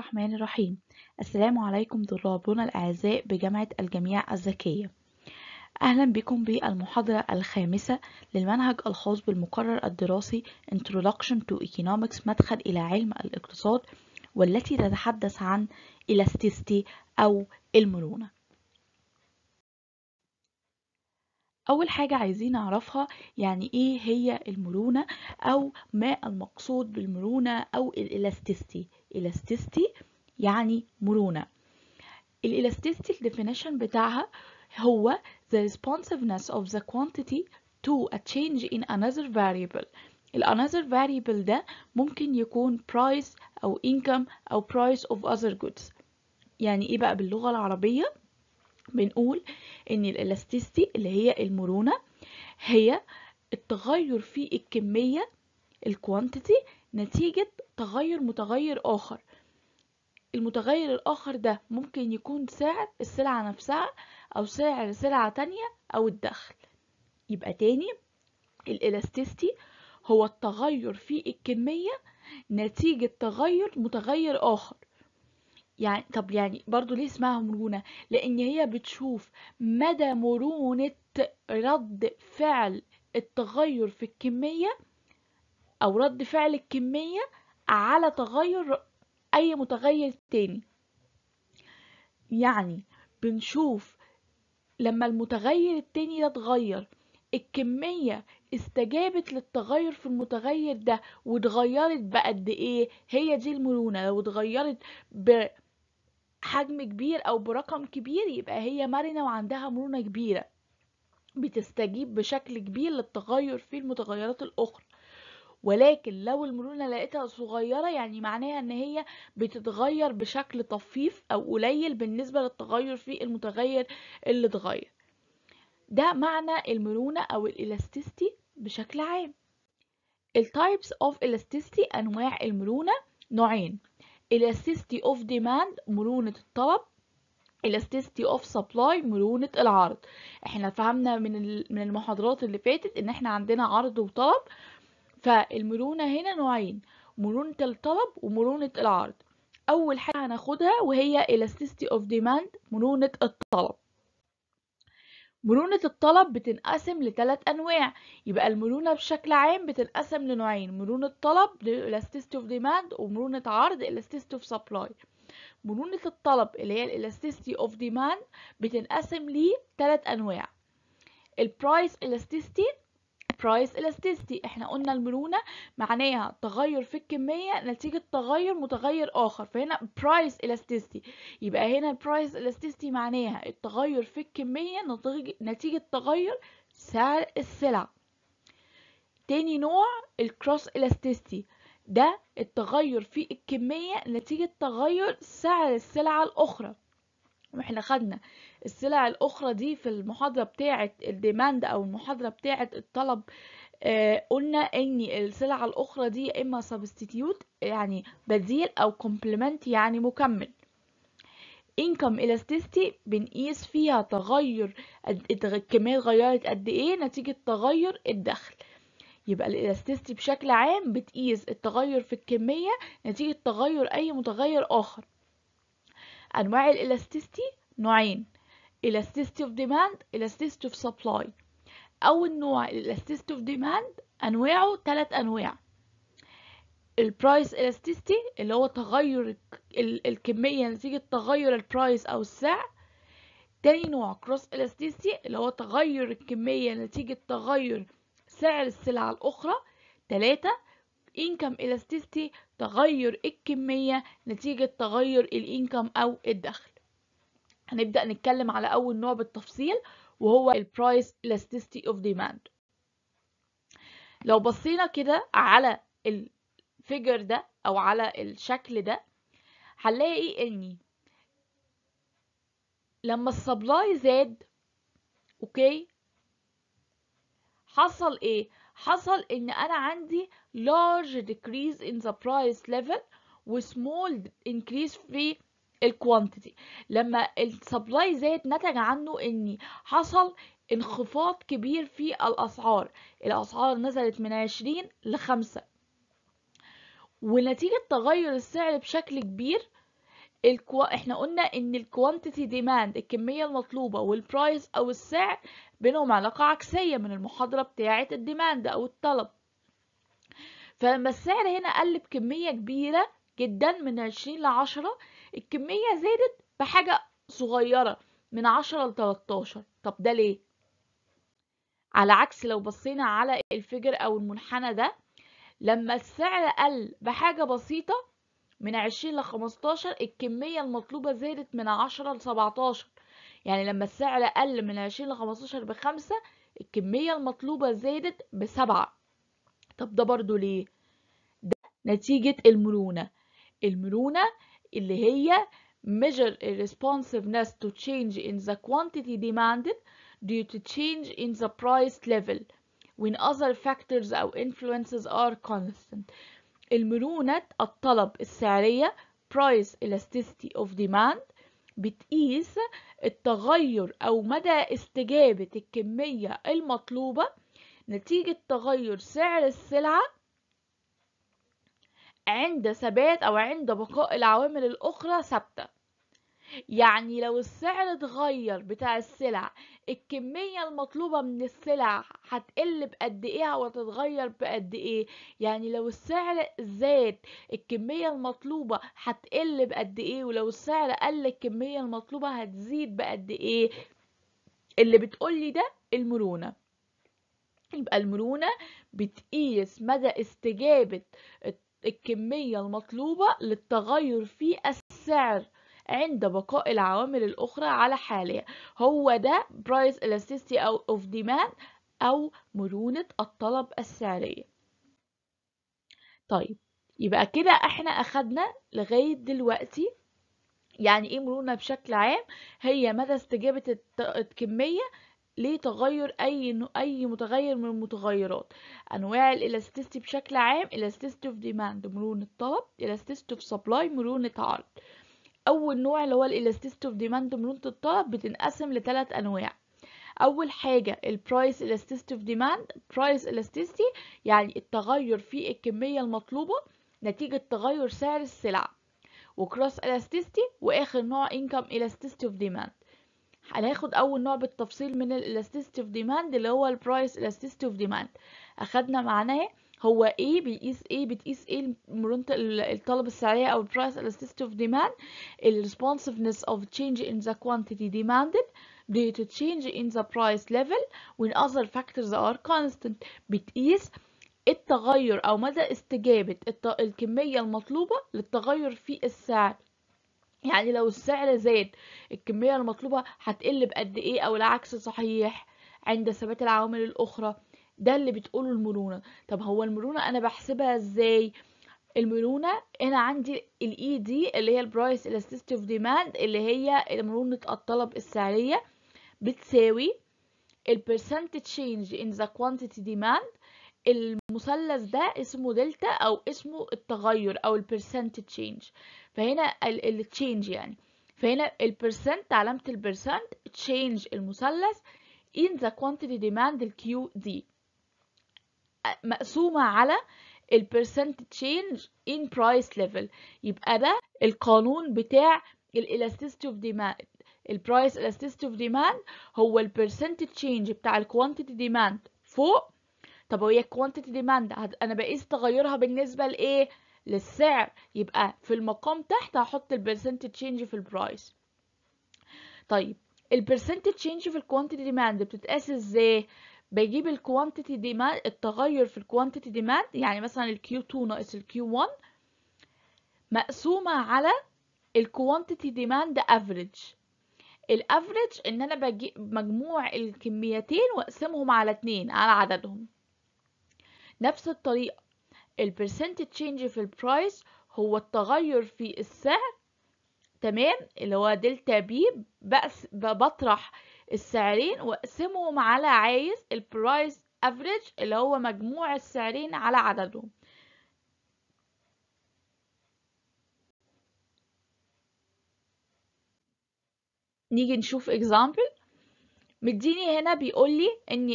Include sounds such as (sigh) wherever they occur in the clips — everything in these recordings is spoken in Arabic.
الرحمن الرحيم السلام عليكم طلابنا الأعزاء بجامعة الجميع الذكية أهلا بكم بالمحاضرة الخامسة للمنهج الخاص بالمقرر الدراسي Introduction to Economics مدخل إلى علم الاقتصاد والتي تتحدث عن elasticity أو المرونة أول حاجة عايزين نعرفها يعني إيه هي المرونة أو ما المقصود بالمرونة أو الإلاستيستي elasticity يعني مرونة الإلاستيستي elasticity definition بتاعها هو the responsiveness of the quantity to a change in another variable ال another variable ده ممكن يكون price أو income أو price of other goods يعني إيه بقى باللغة العربية؟ بنقول إن الإلاستيستي اللي هي المرونة هي التغير في الكمية الكوانتيتي نتيجة تغير متغير آخر المتغير الآخر ده ممكن يكون سعر السلعة نفسها أو سعر سلعة تانية أو الدخل يبقى تاني الإلاستيستي هو التغير في الكمية نتيجة تغير متغير آخر يعني طب يعني برضو ليه اسمها مرونة لأن هي بتشوف مدى مرونة رد فعل التغير في الكمية أو رد فعل الكمية على تغير أي متغير تاني يعني بنشوف لما المتغير التاني ده اتغير الكمية استجابت للتغير في المتغير ده واتغيرت بقد ايه هي دي المرونة لو اتغيرت بحجم كبير او برقم كبير يبقى هي مرنة وعندها مرونة كبيرة بتستجيب بشكل كبير للتغير في المتغيرات الاخرى ولكن لو المرونة لقيتها صغيرة يعني معناها ان هي بتتغير بشكل طفيف او قليل بالنسبة للتغير في المتغير اللي اتغير ده معنى المرونة او الالاستيستي بشكل عام التايبس اوف الاستيستي انواع المرونة نوعين elasticity of demand مرونة الطلب elasticity of supply مرونة العرض احنا فهمنا من من المحاضرات اللي فاتت ان احنا عندنا عرض وطلب فالمرونة هنا نوعين مرونة الطلب ومرونة العرض أول حاجة هناخدها وهي elasticity of demand مرونة الطلب مرونة الطلب بتنقسم لثلاث أنواع يبقى المرونة بشكل عام بتنقسم لنوعين مرونة طلب elasticity of demand ومرونة عرض elasticity of supply مرونة الطلب اللي هي elasticity of demand بتنقسم لثلاث أنواع البرايس elasticity برايس elasticity احنا قلنا المرونة معناها تغير في الكمية نتيجة تغير متغير آخر فهنا برايس elasticity يبقى هنا البرايس elasticity معناها التغير في الكمية نتيجة تغير سعر السلع تاني نوع الكروس elasticity ده التغير في الكمية نتيجة تغير سعر السلعة الأخرى واحنا خدنا السلع الأخرى دي في المحاضرة بتاعة الديماند أو المحاضرة بتاعة الطلب آه قلنا ان السلع الاخرى دي يا اما substitute يعني بديل او complement يعني مكمل income elasticity بنقيس فيها تغير الكمية اتغيرت قد ايه نتيجة تغير الدخل يبقى الالاستيستي بشكل عام بتقيس التغير في الكمية نتيجة تغير اي متغير اخر انواع الالاستيستي نوعين elasticity of demand elasticity of supply أول نوع elasticity of demand أنواعه ثلاث أنواع البرايس elasticity اللي هو تغير الكمية نتيجة تغير البرايس أو السعر تاني نوع cross elasticity اللي هو تغير الكمية نتيجة تغير سعر السلعة الأخرى تلاتة income elasticity تغير الكمية نتيجة تغير الانكم أو الدخل هنبدأ نتكلم على أول نوع بالتفصيل وهو الـ Price Elasticity of Demand لو بصينا كده على الفيجر ده أو على الشكل ده هنلاقي إيه؟ إني لما السبلاي زاد أوكي حصل إيه؟ حصل إن أنا عندي large decrease in the price level و small increase في الكوانتيتي لما السبلاي زاد نتج عنه ان حصل انخفاض كبير في الاسعار الاسعار نزلت من 20 ل 5 ونتيجة تغير السعر بشكل كبير الكو... احنا قلنا ان الكوانتيتي ديماند الكمية المطلوبة والبرايس او السعر بينهم علاقة عكسية من المحاضرة بتاعة الديماند او الطلب فلما السعر هنا قل بكمية كبيرة جدا من 20 ل 10 الكمية زادت بحاجة صغيرة من 10 ل 13 طب ده ليه؟ على عكس لو بصينا على الفجر أو المنحنى ده لما السعر قل بحاجة بسيطة من 20 ل 15 الكمية المطلوبة زادت من 10 ل 17 يعني لما السعر قل من 20 ل 15 بخمسة الكمية المطلوبة زادت بسبعة طب ده برضو ليه؟ ده نتيجة المرونة المرونة اللي هي measure responsiveness to change in the quantity demanded due to change in the price level when other factors أو influences are constant المرونة الطلب السعرية price elasticity of demand بتقيس التغير أو مدى استجابة الكمية المطلوبة نتيجة تغير سعر السلعة عند ثبات أو عند بقاء العوامل الأخرى ثابتة يعني لو السعر اتغير بتاع السلع الكمية المطلوبة من السلع هتقل بقد ايه وتتغير بقد ايه يعني لو السعر زاد الكمية المطلوبة هتقل بقد ايه ولو السعر قل الكمية المطلوبة هتزيد بقد ايه اللي بتقولي ده المرونة يبقى المرونة بتقيس مدى استجابة الكمية المطلوبة للتغير في السعر عند بقاء العوامل الأخرى على حالها هو ده برايس elasticity of demand أو مرونة الطلب السعرية طيب يبقى كده احنا أخدنا لغاية دلوقتي يعني ايه مرونة بشكل عام هي مدى استجابة الكمية لتغير اي اي متغير من المتغيرات انواع الالاستيستي بشكل عام الاستيستي اوف ديماند مرونه طلب الاستيستي اوف سبلاي مرونه عرض اول نوع اللي هو الالاستيستي اوف ديماند مرونه الطلب بتنقسم لثلاث انواع اول حاجه البرايس الاستيستي اوف ديماند برايس الاستيستي يعني التغير في الكميه المطلوبه نتيجه تغير سعر السلعه وكروس الاستيستي واخر نوع انكم الاستيستي اوف ديماند هناخد اول نوع بالتفصيل من elasticity of demand اللي هو البرايس elasticity of demand اخدنا معناه هو ايه بيقيس ايه بتقيس ايه مرونة الطلب السعرية او price elasticity of demand ال responsiveness of change in the quantity demanded due to change in the price level when other factors are constant بتقيس التغير او مدى استجابة الكمية المطلوبة للتغير في السعر يعني لو السعر زاد الكمية المطلوبة هتقل بقد ايه او العكس صحيح عند ثبات العوامل الاخرى ده اللي بتقوله المرونة طب هو المرونة انا بحسبها ازاي المرونة انا عندي الاي دي e اللي هي البرايس elasticity اوف ديماند اللي هي مرونة الطلب السعرية بتساوي البرسنت تشينج ان ذا كوانتيتي ديماند المثلث ده اسمه دلتا او اسمه التغير او البرسنت تشينج فهنا التشينج يعني فهنا البرسنت علامة البرسنت تشينج المثلث in the quantity demand الكيو QD مقسومة على البرسنت تشينج in price level يبقى ده القانون بتاع elasticity of demand البرايس elasticity of demand هو البرسنت تشينج بتاع الكوانتيتي ديماند فوق طب وهي كوانتيتي ديماند انا بقيس تغيرها بالنسبه لايه للسعر يبقى في المقام تحت هحط البرسنت تشينج في البرايس طيب البرسنت تشينج في الكوانتيتي ديماند بتتقاس ازاي بجيب الكوانتيتي ديماند التغير في الكوانتيتي ديماند يعني مثلا الكيو 2 ناقص الكيو 1 مقسومه على الكوانتيتي ديماند افريج الافريج ان انا بجيب مجموع الكميتين واقسمهم على اتنين على عددهم نفس الطريقة الـ percentage change في الـ price هو التغير في السعر تمام اللي هو دلتا بي بقس بطرح السعرين واقسمهم على عايز الـ price average اللي هو مجموع السعرين على عددهم نيجي نشوف example مديني هنا بيقول لي ان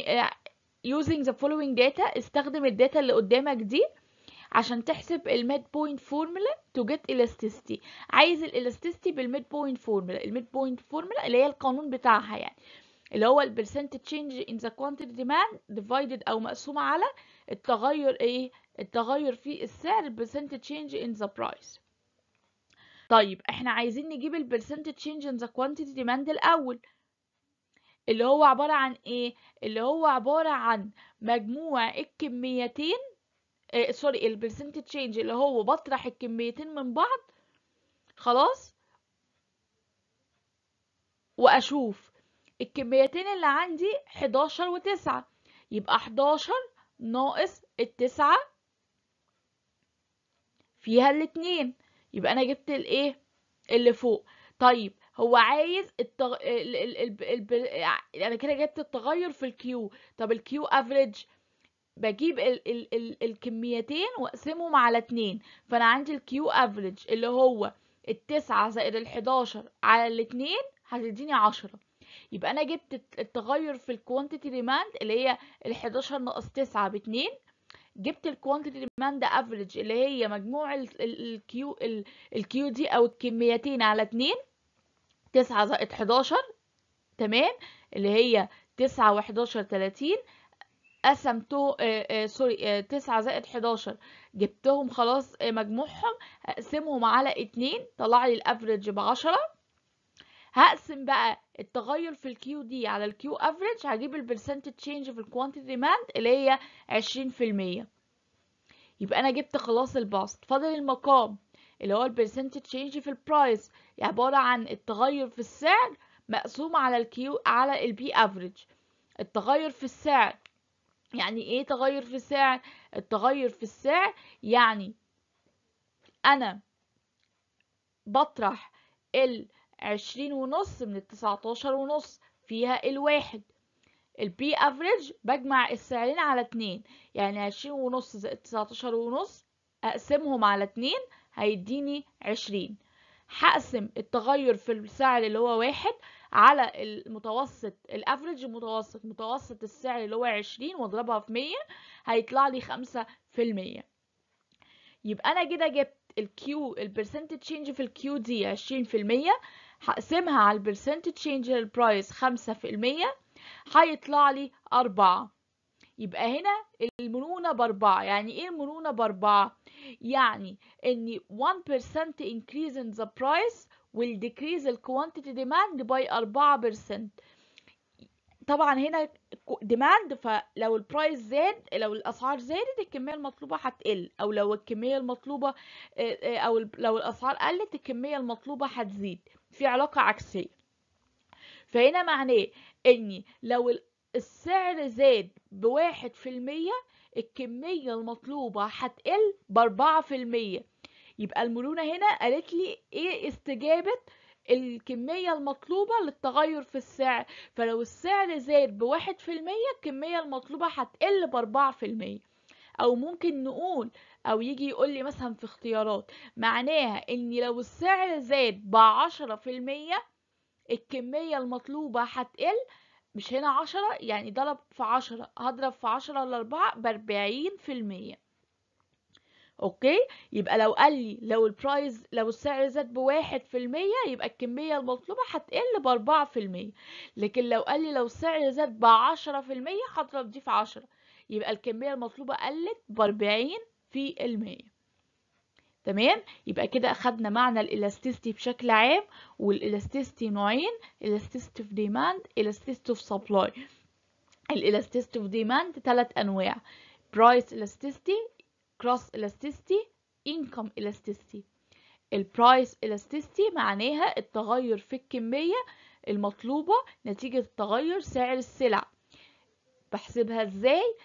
using the following data استخدم الداتا اللي قدامك دي عشان تحسب الميد بوينت فورمولا تو جيت elasticity عايز elasticity بالميد بوينت فورمولا الميد بوينت فورمولا اللي هي القانون بتاعها يعني اللي هو البرسنت تشينج ان ذا كوانتيتي ديماند ديفايدد او مقسومه على التغير ايه التغير في السعر البرسنت تشينج ان ذا برايس طيب احنا عايزين نجيب البرسنت تشينج ان ذا كوانتيتي ديماند الاول اللي هو عبارة عن إيه؟ اللي هو عبارة عن مجموع الكميتين آه سوري البرسنت تشينج اللي هو بطرح الكميتين من بعض خلاص وأشوف الكميتين اللي عندي 11 و9 يبقى 11 ناقص التسعة فيها الاتنين يبقى أنا جبت الإيه؟ اللي فوق طيب هو عايز التغ... ال... ال... ال... ال... ال... انا كده جبت التغير في الكيو طب الكيو افريج بجيب ال... ال... ال... الكميتين واقسمهم على اتنين فانا عندي الكيو افريج اللي هو التسعة زائد الحداشر على الاتنين هتديني عشرة يبقى انا جبت التغير في الكوانتيتي ديماند اللي هي الحداشر ناقص تسعة باتنين جبت الكوانتيتي ديماند افريج اللي هي مجموع الكيو الكيو دي او الكميتين على اتنين تسعة زائد حداشر تمام اللي هي تسعة وحداشر تلاتين قسمته آه، آه، سوري آه، تسعة زائد حداشر جبتهم خلاص مجموعهم هقسمهم على اتنين طلع لي الافريج بعشرة هقسم بقى التغير في الكيو دي على الكيو افريج هجيب البرسنت تشينج في الكوانتي ديماند اللي هي عشرين في المية يبقى انا جبت خلاص الباست فاضل المقام اللي هو البرسنتج تشينج في البرايس يعني عبارة عن التغير في السعر مقسوم على الكيو على البي افريج التغير في السعر يعني ايه تغير في السعر التغير في السعر يعني انا بطرح عشرين ونص من التسعتاشر ونص فيها الواحد البي افريج بجمع السعرين على اتنين يعني عشرين ونص زائد تسعتاشر ونص اقسمهم على اتنين هيديني عشرين هقسم التغير في السعر اللي هو واحد على المتوسط الافرج المتوسط متوسط السعر اللي هو عشرين واضربها في مية هيطلع لي خمسة في المية يبقى انا كده جبت الكيو البرسنتج تشينج في الكيو دي عشرين في المية هقسمها على البرسنتج تشينج للبرايس خمسة في المية هيطلع لي أربعة يبقى هنا المرونة بأربعة يعني إيه المرونة بأربعة؟ يعني إن 1% increase in the price will decrease the quantity demand by 4% طبعا هنا demand فلو البرايس زاد لو الاسعار زادت الكميه المطلوبه هتقل او لو الكميه المطلوبه آه، آه، او لو الاسعار قلت الكميه المطلوبه هتزيد في علاقه عكسيه فهنا معناه ان لو السعر زاد بواحد في المية الكمية المطلوبة هتقل بأربعة في المية يبقى المرونة هنا قالت لي ايه استجابة الكمية المطلوبة للتغير في السعر فلو السعر زاد بواحد في المية الكمية المطلوبة هتقل بأربعة في المية أو ممكن نقول أو يجي يقول لي مثلا في اختيارات معناها إن لو السعر زاد بعشرة في المية الكمية المطلوبة هتقل مش هنا عشرة يعني ضرب في عشرة هضرب في عشرة أربعة بأربعين في المية اوكي يبقى لو قال لي لو البرايز لو السعر زاد بواحد في المية يبقى الكمية المطلوبة هتقل بأربعة في المية لكن لو قال لي لو السعر زاد بعشرة في المية هضرب دي في عشرة يبقى الكمية المطلوبة قلت بأربعين في المية تمام يبقى كده أخدنا معنى الإلاستيستي بشكل عام والإلاستيستي نوعين إلاستيستي في ديماند إلاستيستي في سبلاي الإلاستيستي في ديماند تلات أنواع برايس إلاستيستي كروس إلاستيستي إنكم إلاستيستي البرايس إلاستيستي معناها التغير في الكمية المطلوبة نتيجة تغير سعر السلع بحسبها إزاي؟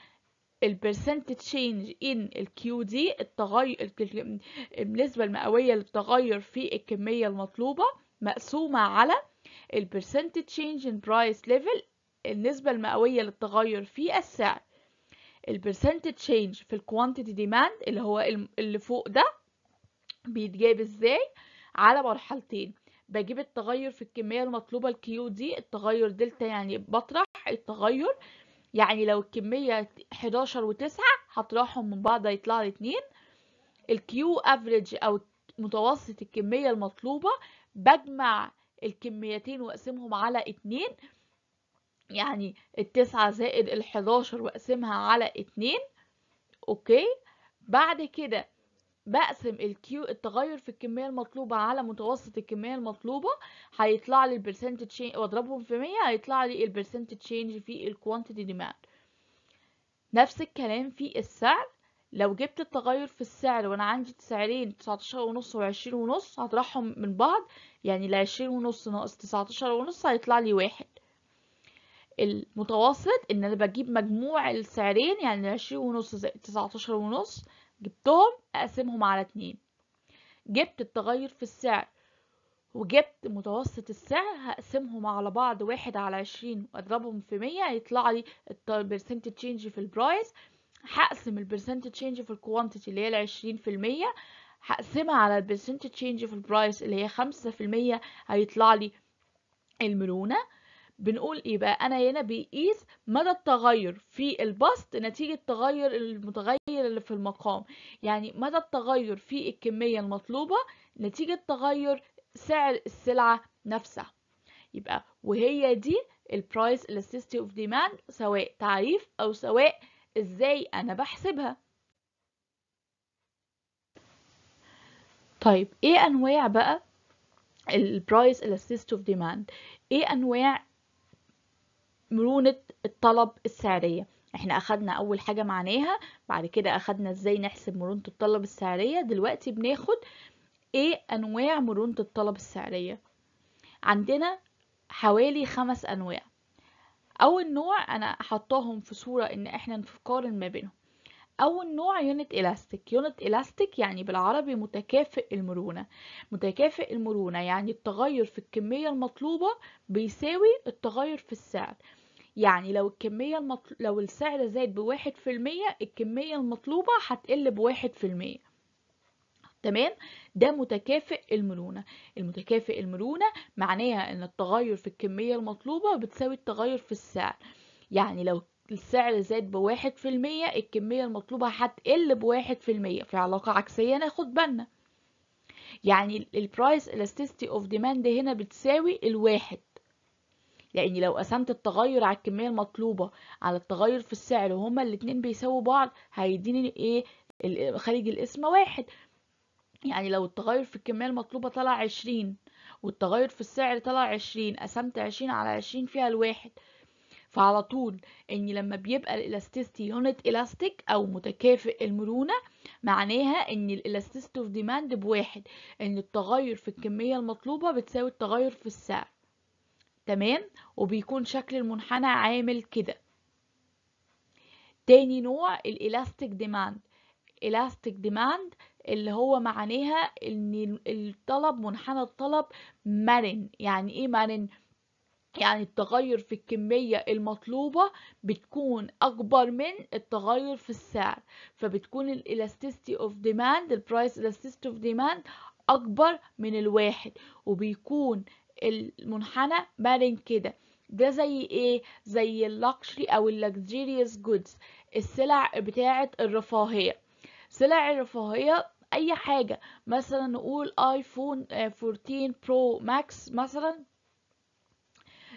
percentage change in ال دي التغير النسبة المئوية للتغير في الكمية المطلوبة مقسومة على percentage change in price level النسبة المئوية للتغير في السعر percentage change في quantity demand اللي هو اللي فوق ده بيتجاب ازاي على مرحلتين بجيب التغير في الكمية المطلوبة ال دي التغير دلتا يعني بطرح التغير يعني لو الكمية 11 و9 هطرحهم من بعض هيطلع لي 2 الكيو افريج او متوسط الكمية المطلوبة بجمع الكميتين واقسمهم على 2 يعني التسعة زائد الحداشر واقسمها على اتنين اوكي بعد كده بقسم الكيو التغير في الكميه المطلوبه على متوسط الكميه المطلوبه هيطلع لي البرسنت تشينج واضربهم في 100 هيطلع لي البرسنت تشينج في الكوانتيتي ديماند نفس الكلام في السعر لو جبت التغير في السعر وانا عندي سعرين 19 ونص و20 ونص هطرحهم من بعض يعني ال 20 ونص ناقص 19 ونص هيطلع لي واحد المتوسط ان انا بجيب مجموع السعرين يعني 20 ونص زائد 19 ونص جبتهم أقسمهم على اتنين جبت التغير في السعر وجبت متوسط السعر هقسمهم على بعض واحد على عشرين وأضربهم في مية هيطلع لي البرسنت تشينج في البرايس هقسم البرسنت تشينج في الكوانتيتي اللي هي العشرين في المية هقسمها على البرسنت تشينج في البرايس اللي هي خمسة في المية هيطلع لي المرونة بنقول ايه بقى انا هنا بيقيس مدى التغير في البسط نتيجه تغير المتغير اللي في المقام يعني مدى التغير في الكميه المطلوبه نتيجه تغير سعر السلعه نفسها يبقى وهي دي البرايس elasticity اوف ديماند سواء تعريف او سواء ازاي انا بحسبها طيب ايه انواع بقى البرايس elasticity اوف ديماند ايه انواع مرونة الطلب السعرية احنا اخدنا اول حاجة معناها بعد كده اخدنا ازاي نحسب مرونة الطلب السعرية دلوقتي بناخد ايه انواع مرونة الطلب السعرية عندنا حوالي خمس انواع اول نوع انا احطهم في صورة ان احنا نقارن ما بينهم اول نوع يونت الاستيك يونت الاستيك يعني بالعربي متكافئ المرونة متكافئ المرونة يعني التغير في الكمية المطلوبة بيساوي التغير في السعر يعني لو الكمية المطل... لو السعر زاد بواحد في المية الكمية المطلوبة هتقل بواحد في المية تمام ده متكافئ المرونة المتكافئ المرونة معناها ان التغير في الكمية المطلوبة بتساوي التغير في السعر يعني لو السعر زاد بواحد في المية الكمية المطلوبة هتقل بواحد في المية في علاقة عكسية ناخد بالنا يعني البرايس elasticity اوف ديماند هنا بتساوي الواحد لأن لو قسمت التغير على الكمية المطلوبة على التغير في السعر وهما الاتنين بيساووا بعض هيديني ايه خارج القسمة واحد يعني لو التغير في الكمية المطلوبة طلع عشرين والتغير في السعر طلع عشرين قسمت عشرين على عشرين فيها الواحد فعلى طول ان لما بيبقى الالاستيستي يونت الاستيك او متكافئ المرونه معناها ان الالاستيستي اوف ديماند بواحد ان التغير في الكميه المطلوبه بتساوي التغير في السعر تمام وبيكون شكل المنحنى عامل كده تاني نوع الالاستيك ديماند الاستيك ديماند اللي هو معناها ان الطلب منحنى الطلب مرن يعني ايه مرن يعني التغير في الكمية المطلوبة بتكون أكبر من التغير في السعر فبتكون الإلاستيستي أوف ديماند البرايس إلاستيستي أوف ديماند أكبر من الواحد وبيكون المنحنى بارن كده ده زي ايه زي اللكشري او اللكجيريوس جودز السلع بتاعه الرفاهيه سلع الرفاهيه اي حاجه مثلا نقول ايفون 14 برو ماكس مثلا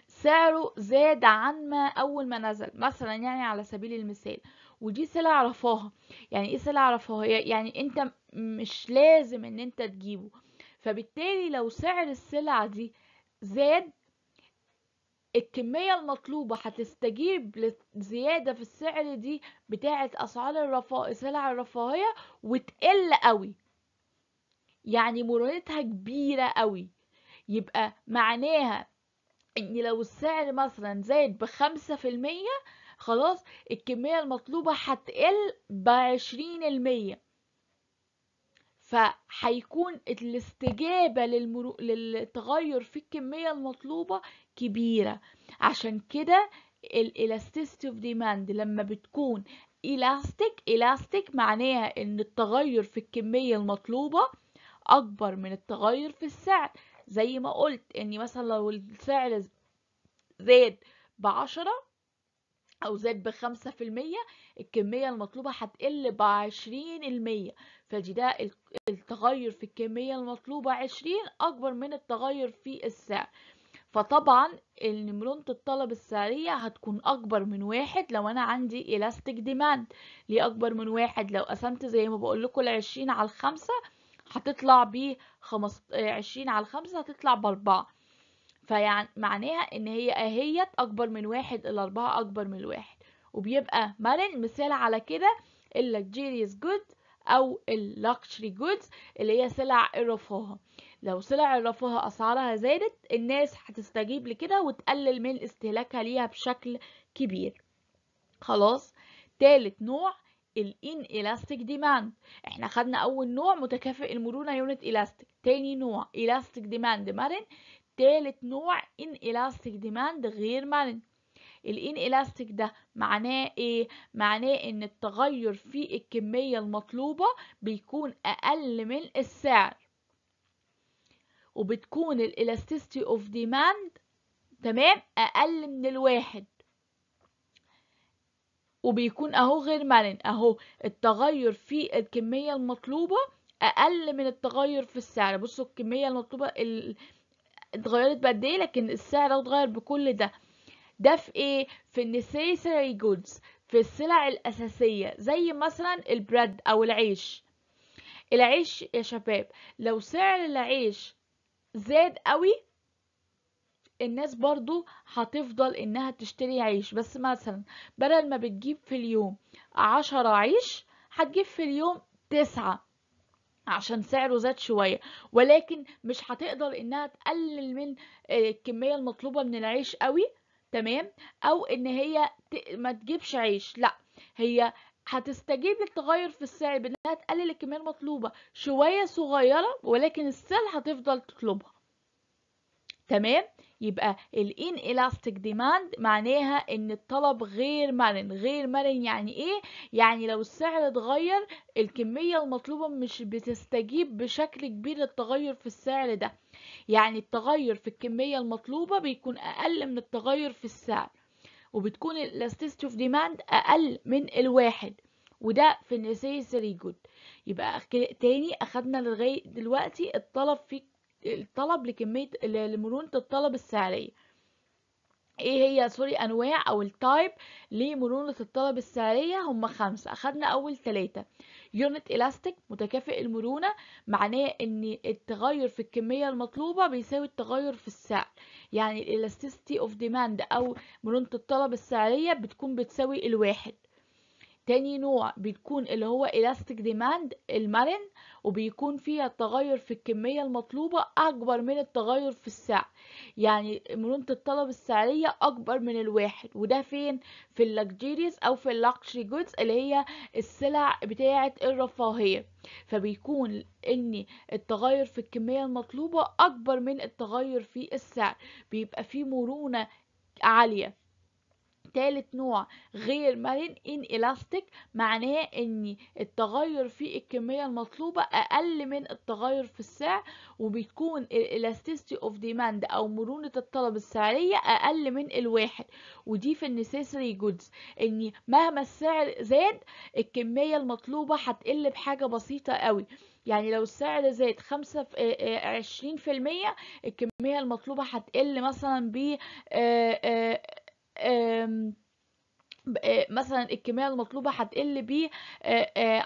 سعره زاد عن ما اول ما نزل مثلا يعني على سبيل المثال ودي سلع رفاهه يعني ايه سلع رفاهيه يعني انت مش لازم ان انت تجيبه فبالتالي لو سعر السلعه دي زاد الكمية المطلوبة هتستجيب لزيادة في السعر دي بتاعة أسعار الرفا... سلع الرفاهية وتقل قوي يعني مرونتها كبيرة قوي يبقى معناها ان لو السعر مثلا زاد بخمسة في المية خلاص الكمية المطلوبة هتقل بعشرين المية فهيكون الاستجابة للمرو... للتغير في الكمية المطلوبة كبيرة عشان كده الالاستيستي اوف ديماند لما بتكون الاستيك الاستيك معناها ان التغير في الكمية المطلوبة اكبر من التغير في السعر زي ما قلت اني مثلا لو السعر زاد بعشرة او زاد بخمسة في المية الكمية المطلوبة هتقل بعشرين المية ده التغير في الكمية المطلوبة 20 أكبر من التغير في السعر فطبعا النمرونة الطلب السعرية هتكون أكبر من واحد لو أنا عندي إلاستيك ديماند ليه أكبر من واحد لو قسمت زي ما بقولكوا العشرين على الخمسة هتطلع ب عشرين على الخمسة هتطلع بأربعة فيعني معناها إن هي أهيت أكبر من واحد الأربعة أكبر من واحد وبيبقى مرن مثال على كده إلا جيريز جود أو اللاكشري جودز اللي هي سلع الرفاهة لو سلع الرفاهة أسعارها زادت الناس هتستجيب لكده وتقلل من استهلاكها ليها بشكل كبير خلاص تالت نوع الان الاستيك ديماند احنا خدنا اول نوع متكافئ المرونه يونت الاستيك تاني نوع الاستيك ديماند مرن تالت نوع ان الاستيك ديماند غير مرن الانلاستيك ده معناه ايه معناه ان التغير في الكميه المطلوبه بيكون اقل من السعر وبتكون الالاستيستي اوف ديماند تمام اقل من الواحد وبيكون اهو غير مرن اهو التغير في الكميه المطلوبه اقل من التغير في السعر بصوا الكميه المطلوبه ال... اتغيرت بقد ايه لكن السعر اتغير بكل ده ده في ايه في النيسيسري جودز في السلع الأساسية زي مثلا البريد أو العيش العيش يا شباب لو سعر العيش زاد قوي الناس برضو هتفضل انها تشتري عيش بس مثلا بدل ما بتجيب في اليوم عشرة عيش هتجيب في اليوم تسعة عشان سعره زاد شوية ولكن مش هتقدر انها تقلل من آه، الكمية المطلوبة من العيش قوي تمام او ان هي ما تجيبش عيش لا هي هتستجيب للتغير في السعر بانها تقلل الكميه المطلوبه شويه صغيره ولكن السيل هتفضل تطلبها تمام يبقى الان الاستيك ديماند معناها ان الطلب غير مرن غير مرن يعني ايه يعني لو السعر اتغير الكميه المطلوبه مش بتستجيب بشكل كبير للتغير في السعر ده يعني التغير في الكمية المطلوبة بيكون أقل من التغير في السعر وبتكون elasticity of demand أقل من الواحد وده في النسيسري جود يبقى تاني أخدنا لغاية دلوقتي الطلب في الطلب لكمية لمرونة الطلب السعرية ايه هي سوري انواع او التايب لمرونة الطلب السعرية هم خمسة اخدنا اول ثلاثة يونت إلاستيك متكافئ المرونة معناه إن التغير في الكمية المطلوبة بيساوي التغير في السعر يعني الإلاستيستي أوف ديماند أو مرونة الطلب السعرية بتكون بتساوي الواحد تاني نوع بتكون اللي هو elastic demand المرن وبيكون فيها التغير في الكمية المطلوبة أكبر من التغير في السعر يعني مرونة الطلب السعرية أكبر من الواحد وده فين في اللكجيريز أو في اللكشري جودز اللي هي السلع بتاعة الرفاهية فبيكون ان التغير في الكمية المطلوبة أكبر من التغير في السعر بيبقى فيه مرونة عالية تالت نوع غير مرن inelastic معناه ان التغير في الكمية المطلوبة اقل من التغير في السعر وبيكون الاستيستي اوف ديماند او مرونة الطلب السعرية اقل من الواحد ودي في النيسيسري جودز ان مهما السعر زاد الكمية المطلوبة هتقل بحاجة بسيطة قوي يعني لو السعر زاد خمسة آه، آه، عشرين في المية الكمية المطلوبة هتقل مثلا ب آه، آه، مثلا الكمية المطلوبة هتقل ب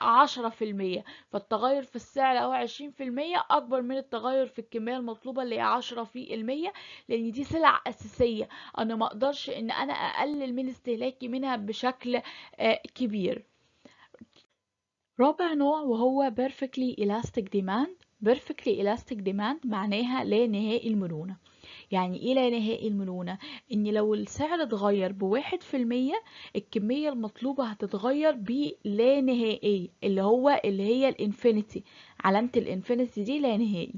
10% آه، آه، فالتغير في السعر أو 20% أكبر من التغير في الكمية المطلوبة اللي هي 10% في المية لأن دي سلع أساسية أنا ما اقدرش إن أنا أقلل من استهلاكي منها بشكل كبير رابع نوع وهو perfectly elastic demand perfectly elastic demand معناها لا نهائي المرونة يعني إيه لا نهائي الملونة إن لو السعر اتغير بواحد في المية الكمية المطلوبة هتتغير بلا نهائي اللي هو اللي هي الانفينيتي علامة الانفينيتي دي لا نهائي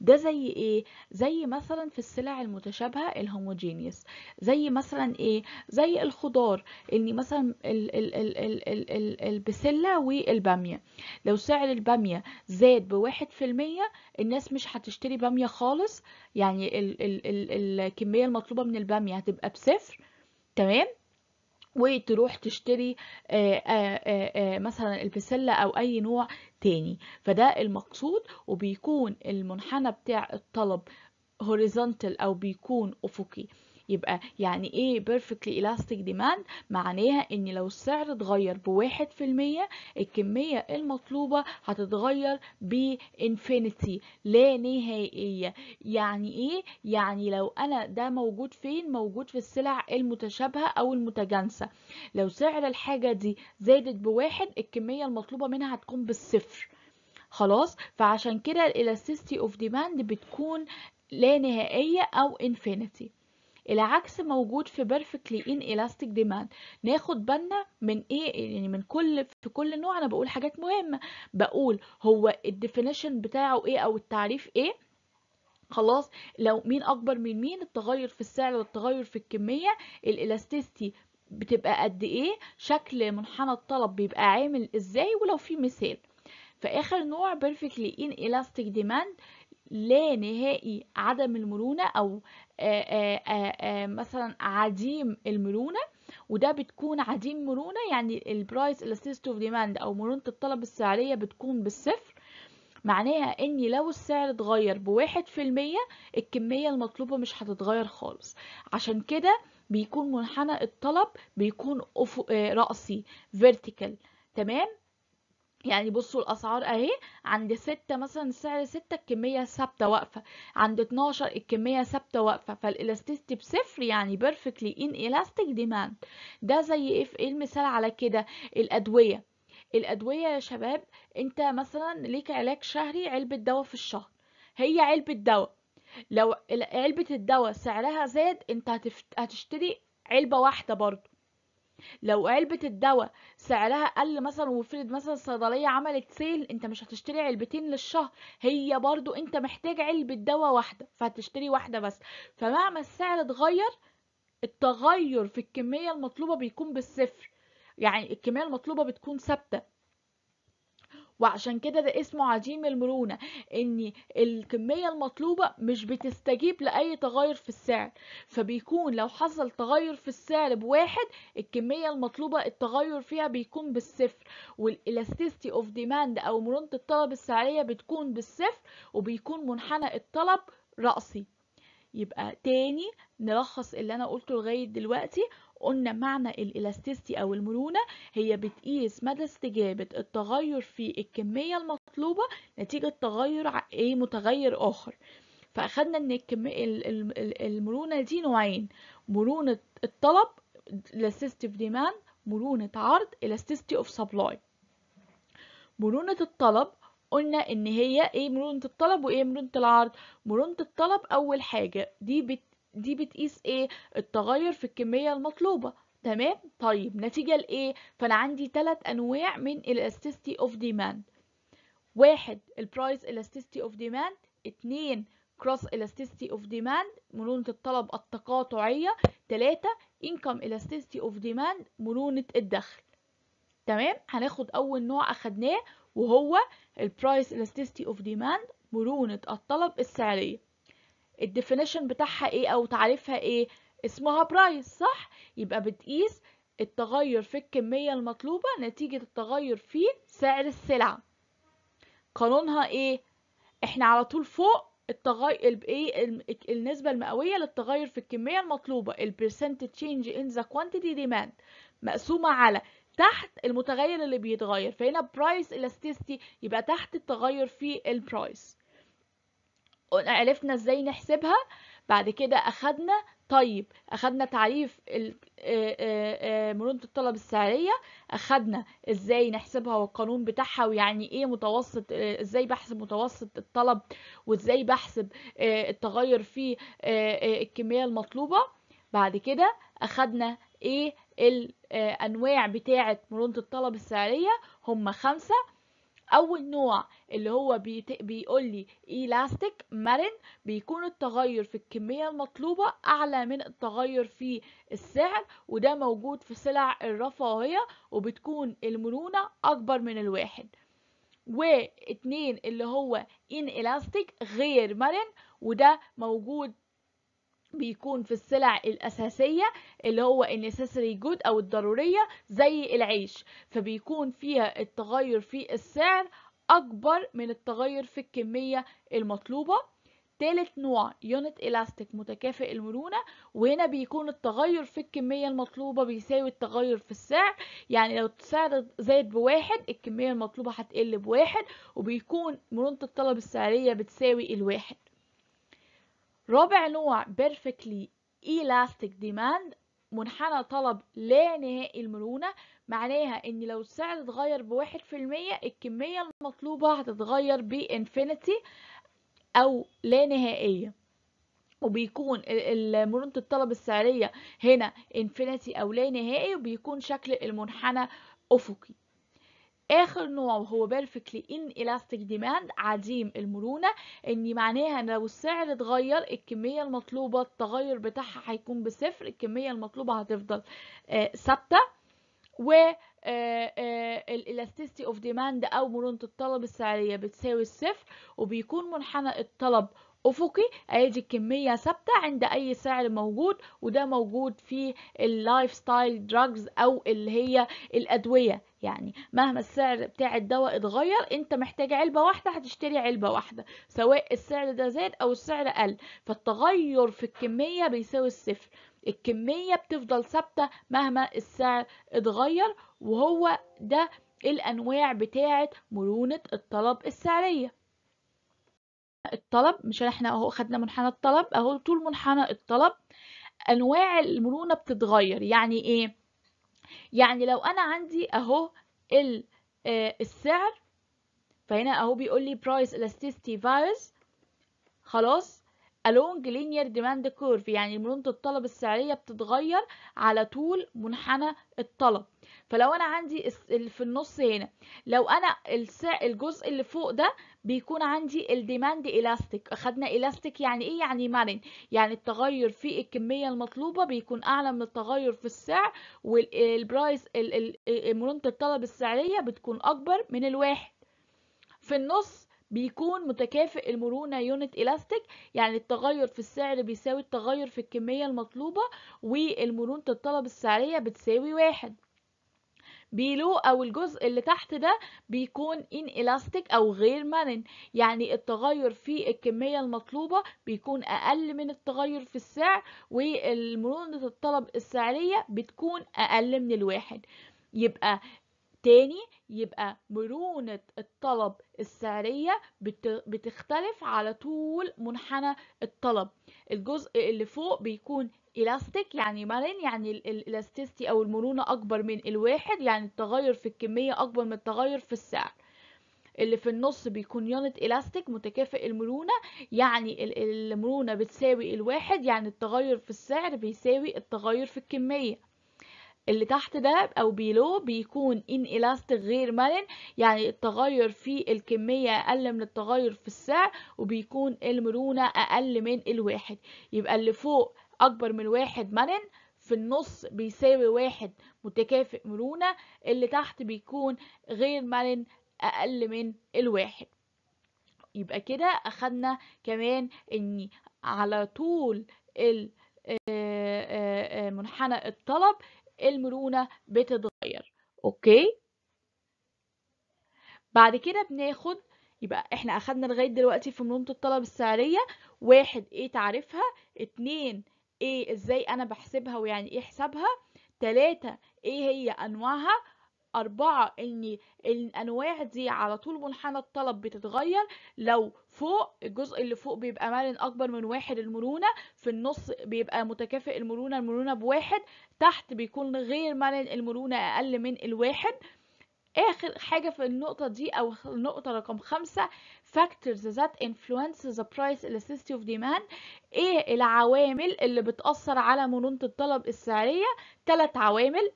ده زي ايه زي مثلا في السلع المتشابهه الهوموجينيوس زي مثلا ايه زي الخضار ان مثلا ال ال ال ال ال ال البسله والباميه لو سعر الباميه زاد بواحد في المية الناس مش هتشتري باميه خالص يعني ال ال ال الكميه المطلوبه من الباميه هتبقى بصفر تمام وتروح تشتري آه، آه، آه، مثلا البسلة أو أي نوع تاني فده المقصود وبيكون المنحنى بتاع الطلب هوريزونتال أو بيكون أفقي يبقى يعني ايه بيرفكتلي الاستيك ديماند معناها ان لو السعر اتغير بواحد في المية الكمية المطلوبة هتتغير بانفينيتي لا نهائية يعني ايه يعني لو انا ده موجود فين موجود في السلع المتشابهة او المتجانسة لو سعر الحاجة دي زادت بواحد الكمية المطلوبة منها هتكون بالصفر خلاص فعشان كده الالاستيستي اوف ديماند بتكون لا نهائية او انفينيتي العكس موجود في perfectly inelastic demand ناخد بالنا من ايه يعني من كل في كل نوع انا بقول حاجات مهمه بقول هو الديفينيشن بتاعه ايه او التعريف ايه خلاص لو مين اكبر من مين التغير في السعر والتغير في الكميه الالاستيستي بتبقى قد ايه شكل منحنى الطلب بيبقى عامل ازاي ولو في مثال فاخر نوع perfectly inelastic demand لا نهائي عدم المرونة أو آه، آه، آه، مثلا عديم المرونة وده بتكون عديم مرونة يعني البرايس elasticity اوف ديماند أو مرونة الطلب السعرية بتكون بالصفر معناها ان لو السعر اتغير بواحد في المية الكمية المطلوبة مش هتتغير خالص عشان كده بيكون منحنى الطلب بيكون رأسي vertical تمام يعني بصوا الاسعار اهي عند ستة مثلا سعر ستة الكميه ثابته واقفه عند 12 الكميه ثابته واقفه فالالاستيستي بصفر يعني بيرفكتلي ان الاستيك ديماند ده زي ايه في إيه المثال على كده الادويه الادويه يا شباب انت مثلا ليك علاج شهري علبه دواء في الشهر هي علبه دواء لو علبه الدواء سعرها زاد انت هتشتري علبه واحده برضه لو علبة الدواء سعرها قل مثلا وفرد مثلا الصيدلية عملت سيل انت مش هتشتري علبتين للشهر هي برضو انت محتاج علبة دواء واحدة فهتشتري واحدة بس فمهما السعر اتغير التغير في الكمية المطلوبة بيكون بالصفر يعني الكمية المطلوبة بتكون ثابتة وعشان كده ده اسمه عديم المرونة ان الكمية المطلوبة مش بتستجيب لأي تغير في السعر فبيكون لو حصل تغير في السعر بواحد الكمية المطلوبة التغير فيها بيكون بالصفر والالاستيستي اوف ديماند او مرونة الطلب السعرية بتكون بالصفر وبيكون منحنى الطلب رأسي يبقى تاني نلخص اللي انا قلته لغاية دلوقتي قلنا معنى الإلاستيستي أو المرونة هي بتقيس مدى استجابة التغير في الكمية المطلوبة نتيجة تغير إيه متغير آخر فأخدنا إن المرونة دي نوعين مرونة الطلب elasticity demand مرونة عرض elasticity of supply مرونة الطلب قلنا ان هي ايه مرونة الطلب وايه مرونة العرض مرونة الطلب اول حاجة دي بت دي بتقيس ايه التغير في الكميه المطلوبه تمام طيب نتيجه لايه فانا عندي ثلاث انواع من الاستيستي اوف ديماند واحد البرايس elasticity of demand اتنين cross elasticity of demand مرونة الطلب التقاطعية تلاتة income elasticity of demand مرونة الدخل تمام هناخد أول نوع أخدناه وهو البرايس elasticity of demand مرونة الطلب السعرية الديفينيشن بتاعها ايه او تعريفها ايه اسمها برايس صح يبقى بتقيس التغير في الكمية المطلوبة نتيجة التغير في سعر السلعة قانونها ايه احنا على طول فوق التغير ايه النسبة المئوية للتغير في الكمية المطلوبة البرسنت percent change in the quantity demand مقسومة على تحت المتغير اللي بيتغير فهنا برايس elasticity يبقى تحت التغير في البرايس عرفنا ازاي نحسبها بعد كده اخدنا طيب اخدنا تعريف مرونة الطلب السعرية اخدنا ازاي نحسبها والقانون بتاعها ويعني ايه متوسط ازاي بحسب متوسط الطلب وازاي بحسب التغير في الكمية المطلوبة بعد كده اخدنا ايه الانواع بتاعة مرونة الطلب السعرية هم خمسة أول نوع اللي هو بيقول لي إيلاستيك مرن بيكون التغير في الكمية المطلوبة أعلى من التغير في السعر وده موجود في سلع الرفاهية وبتكون المرونة أكبر من الواحد واتنين اللي هو إن إلاستيك غير مرن وده موجود بيكون في السلع الأساسية اللي هو النسيسري جود أو الضرورية زي العيش فبيكون فيها التغير في السعر أكبر من التغير في الكمية المطلوبة تالت نوع يونت إلاستيك متكافئ المرونة وهنا بيكون التغير في الكمية المطلوبة بيساوي التغير في السعر يعني لو السعر زاد بواحد الكمية المطلوبة هتقل بواحد وبيكون مرونة الطلب السعرية بتساوي الواحد رابع نوع perfectly elastic demand منحنى طلب لا نهائي المرونة معناها ان لو السعر اتغير بواحد في المية الكمية المطلوبة هتتغير بانفينيتي او لا نهائية وبيكون مرونة الطلب السعرية هنا انفينيتي او لا نهائي وبيكون شكل المنحنى افقي اخر نوع وهو بيرفكتلي ان الاستيك ديماند عديم المرونه ان معناها ان لو السعر اتغير الكميه المطلوبه التغير بتاعها هيكون بصفر الكميه المطلوبه هتفضل آه، ثابته و الالاستيستي اوف ديماند او مرونه الطلب السعريه بتساوي الصفر وبيكون منحنى الطلب افقي ادي الكميه ثابته عند اي سعر موجود وده موجود في اللايف ستايل دراجز او اللي هي الادويه يعني مهما السعر بتاع الدواء اتغير انت محتاج علبة واحدة هتشتري علبة واحدة سواء السعر ده زاد او السعر قل فالتغير في الكمية بيساوي الصفر الكمية بتفضل ثابتة مهما السعر اتغير وهو ده الأنواع بتاعة مرونة الطلب السعرية الطلب مش احنا اهو خدنا منحنى الطلب اهو طول منحنى الطلب انواع المرونه بتتغير يعني ايه يعني لو انا عندي اهو آه، السعر فهنا اهو بيقول لي price elasticity values خلاص along linear demand curve يعني مرونة الطلب السعرية بتتغير على طول منحنى الطلب فلو انا عندي في النص هنا لو انا الجزء اللي فوق ده بيكون عندي الديماند الاستيك اخدنا الاستيك يعني ايه يعني مرن يعني التغير في الكميه المطلوبه بيكون اعلى من التغير في السعر والبرايس مرونه الطلب السعريه بتكون اكبر من الواحد في النص بيكون متكافئ المرونة يونت إلاستيك يعني التغير في السعر بيساوي التغير في الكمية المطلوبة والمرونة الطلب السعرية بتساوي واحد بيلو او الجزء اللي تحت ده بيكون ان الاستيك او غير مرن يعني التغير في الكميه المطلوبه بيكون اقل من التغير في السعر والمرونة الطلب السعريه بتكون اقل من الواحد يبقى تاني يبقى مرونة الطلب السعرية بتختلف على طول منحنى الطلب الجزء اللي فوق بيكون إلاستيك يعني مرن يعني الإلاستيستي أو المرونة أكبر من الواحد يعني التغير في الكمية أكبر من التغير في السعر اللي في النص بيكون يونت إلاستيك متكافئ المرونة يعني المرونة بتساوي الواحد يعني التغير في السعر بيساوي التغير في الكمية اللي تحت ده او بيلو بيكون ان الاستيك غير مرن يعني التغير في الكميه اقل من التغير في السعر وبيكون المرونه اقل من الواحد يبقى اللي فوق اكبر من واحد مرن في النص بيساوي واحد متكافئ مرونة اللي تحت بيكون غير مرن أقل من الواحد يبقى كده أخدنا كمان أن على طول آه، آه، آه، منحنى الطلب المرونة بتتغير اوكي بعد كده بناخد يبقى احنا اخدنا لغاية دلوقتي في مرونة الطلب السعرية واحد ايه تعريفها اتنين ايه ازاي انا بحسبها ويعني ايه حسابها تلاتة ايه هي انواعها أربعة إن الأنواع دي على طول منحنى الطلب بتتغير لو فوق الجزء اللي فوق بيبقى مرن أكبر من واحد المرونة في النص بيبقى متكافئ المرونة المرونة بواحد تحت بيكون غير مرن المرونة أقل من الواحد آخر حاجة في النقطة دي أو النقطة رقم خمسة factors that influence the price elasticity of demand إيه العوامل اللي بتأثر على مرونة الطلب السعرية تلات عوامل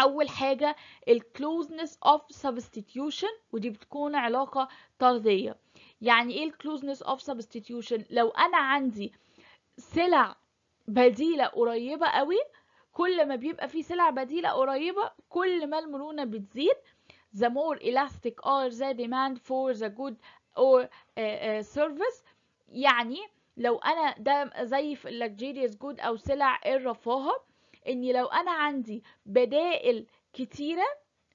اول حاجه الكلوزنس اوف سبستيتيوشن ودي بتكون علاقه طرديه يعني ايه الكلوزنس اوف سبستيتيوشن لو انا عندي سلع بديله قريبه قوي كل ما بيبقى في سلع بديله قريبه كل ما المرونه بتزيد the more elastic are the demand for the good or uh, uh, service يعني لو انا ده زي في luxurious good او سلع الرفاهه اني لو انا عندي بدائل كتيرة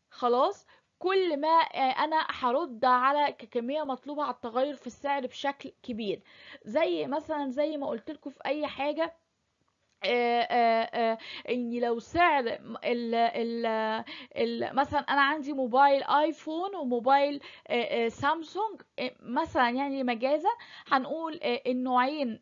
خلاص كل ما آه، انا هرد على كميه مطلوبه على التغير في السعر بشكل كبير زي مثلا زي ما قلت لكم في اي حاجه آه، آه، آه، اني ان لو سعر الـ الـ الـ مثلا انا عندي موبايل ايفون وموبايل سامسونج مثلا يعني مجازا هنقول النوعين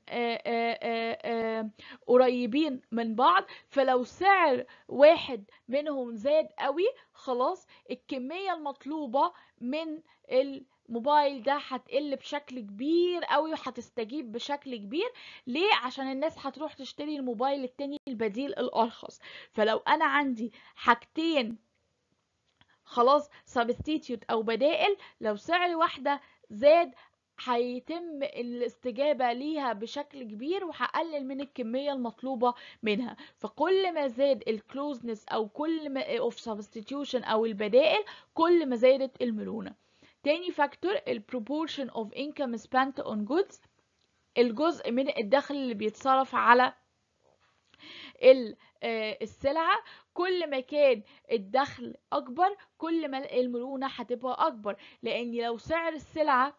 قريبين من بعض فلو سعر واحد منهم زاد قوي خلاص الكميه المطلوبه من موبايل ده هتقل بشكل كبير قوي وهتستجيب بشكل كبير ليه عشان الناس هتروح تشتري الموبايل التاني البديل الارخص فلو انا عندي حاجتين خلاص سبستيتيوت او بدائل لو سعر واحده زاد هيتم الاستجابة ليها بشكل كبير وهقلل من الكمية المطلوبة منها فكل ما زاد الكلوزنس او كل ما اوف او البدائل كل ما زادت المرونة تاني فاكتور ال proportion of income spent on goods الجزء من الدخل اللي بيتصرف على آه، السلعة كل ما كان الدخل أكبر كل ما المرونة هتبقى أكبر لأن لو سعر السلعة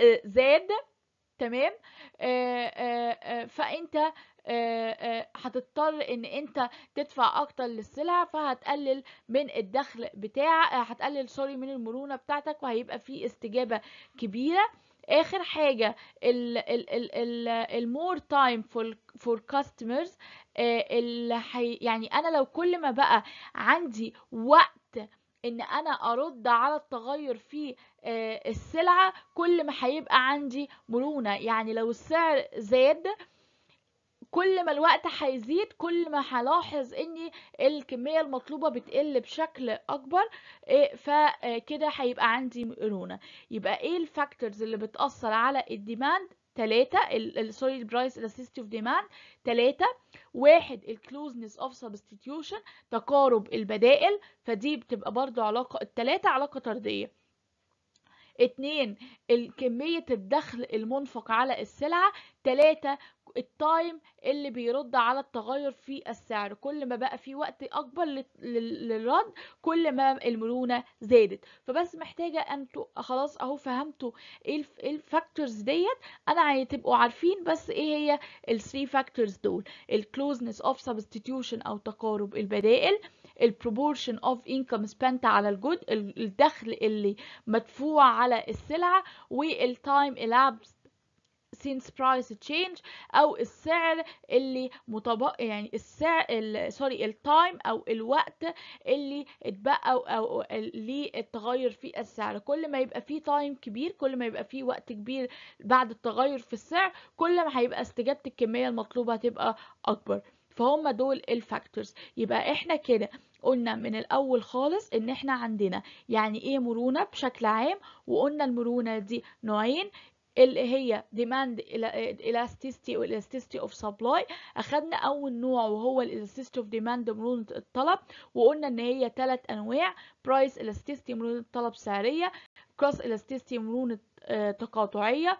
آه، زاد تمام آه، فأنت آه، آه، هتضطر ان انت تدفع اكتر للسلع فهتقلل من الدخل بتاع آه، هتقلل سوري من المرونة بتاعتك وهيبقى في استجابة كبيرة اخر حاجة المور تايم فور كاستمرز يعني انا لو كل ما بقى عندي وقت ان انا ارد على التغير في السلعة كل ما هيبقى عندي مرونة يعني لو السعر زاد كل ما الوقت هيزيد كل ما هلاحظ ان الكميه المطلوبه بتقل بشكل اكبر آه، فكده آه، هيبقى عندي مرونه يبقى ايه الفاكتورز اللي بتاثر على الديماند تلاتة سوري البرايس elasticity of demand تلاتة واحد الكلوزنس اوف سبستيتيوشن تقارب البدائل فدي بتبقى برضو علاقة التلاتة علاقة طردية اتنين كمية الدخل المنفق على السلعة تلاتة التايم اللي بيرد على التغير في السعر كل ما بقى في وقت اكبر للرد كل ما المرونه زادت فبس محتاجه انتوا خلاص اهو فهمتوا ايه الفاكتورز إيه ديت انا هتبقوا عارفين بس ايه هي الثري فاكتورز دول الكلوزنس اوف سبستيتيوشن او تقارب البدائل البروبورشن اوف انكم سبنت على الجود الدخل اللي مدفوع على السلعه والتايم إلابس since price change او السعر اللي مطابق يعني السعر سوري التايم او الوقت اللي اتبقى او, أو للتغير في السعر كل ما يبقى فيه تايم كبير كل ما يبقى فيه وقت كبير بعد التغير في السعر كل ما هيبقى استجابه الكميه المطلوبه هتبقى اكبر فهم دول الفاكتورز يبقى احنا كده قلنا من الاول خالص ان احنا عندنا يعني ايه مرونه بشكل عام وقلنا المرونه دي نوعين اللي هي demand elasticity و elasticity of supply اخدنا اول نوع وهو elasticity of demand مرونة الطلب وقلنا ان هي تلات انواع price elasticity مرونة طلب سعرية cross elasticity مرونة آه، تقاطعية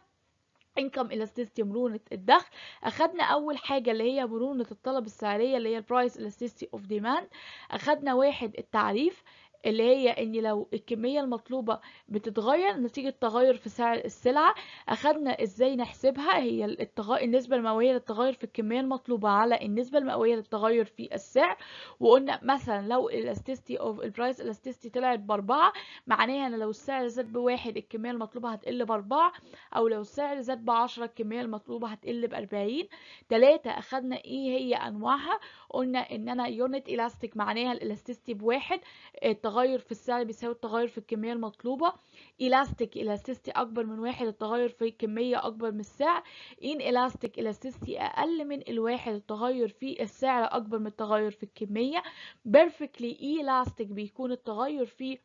income elasticity مرونة الدخل أخدنا أول حاجة اللي هي مرونة الطلب السعرية اللي هي price elasticity of demand أخدنا واحد التعريف اللي هي ان لو الكمية المطلوبة بتتغير نتيجة تغير في سعر السلعة اخدنا ازاي نحسبها هي التغ... النسبة المئوية للتغير في الكمية المطلوبة على النسبة المئوية للتغير في السعر وقلنا مثلا لو الاستيستي اوف البرايس الاستيستي طلعت باربعة معناها ان لو السعر زاد بواحد الكمية المطلوبة هتقل باربعة او لو السعر زاد ب10 الكمية المطلوبة هتقل بأربعين تلاتة اخدنا ايه هي انواعها قلنا ان انا يونت الاستيك معناها الاستيستي بواحد التغير التغير في السعر بيساوي التغير في الكمية المطلوبة إلاستيك إلاستيستي أكبر من واحد التغير في كمية أكبر من السعر إن إلاستيك إلاستيستي أقل من الواحد التغير في السعر أكبر من التغير في الكمية بيرفكتلي إلاستيك بيكون التغير في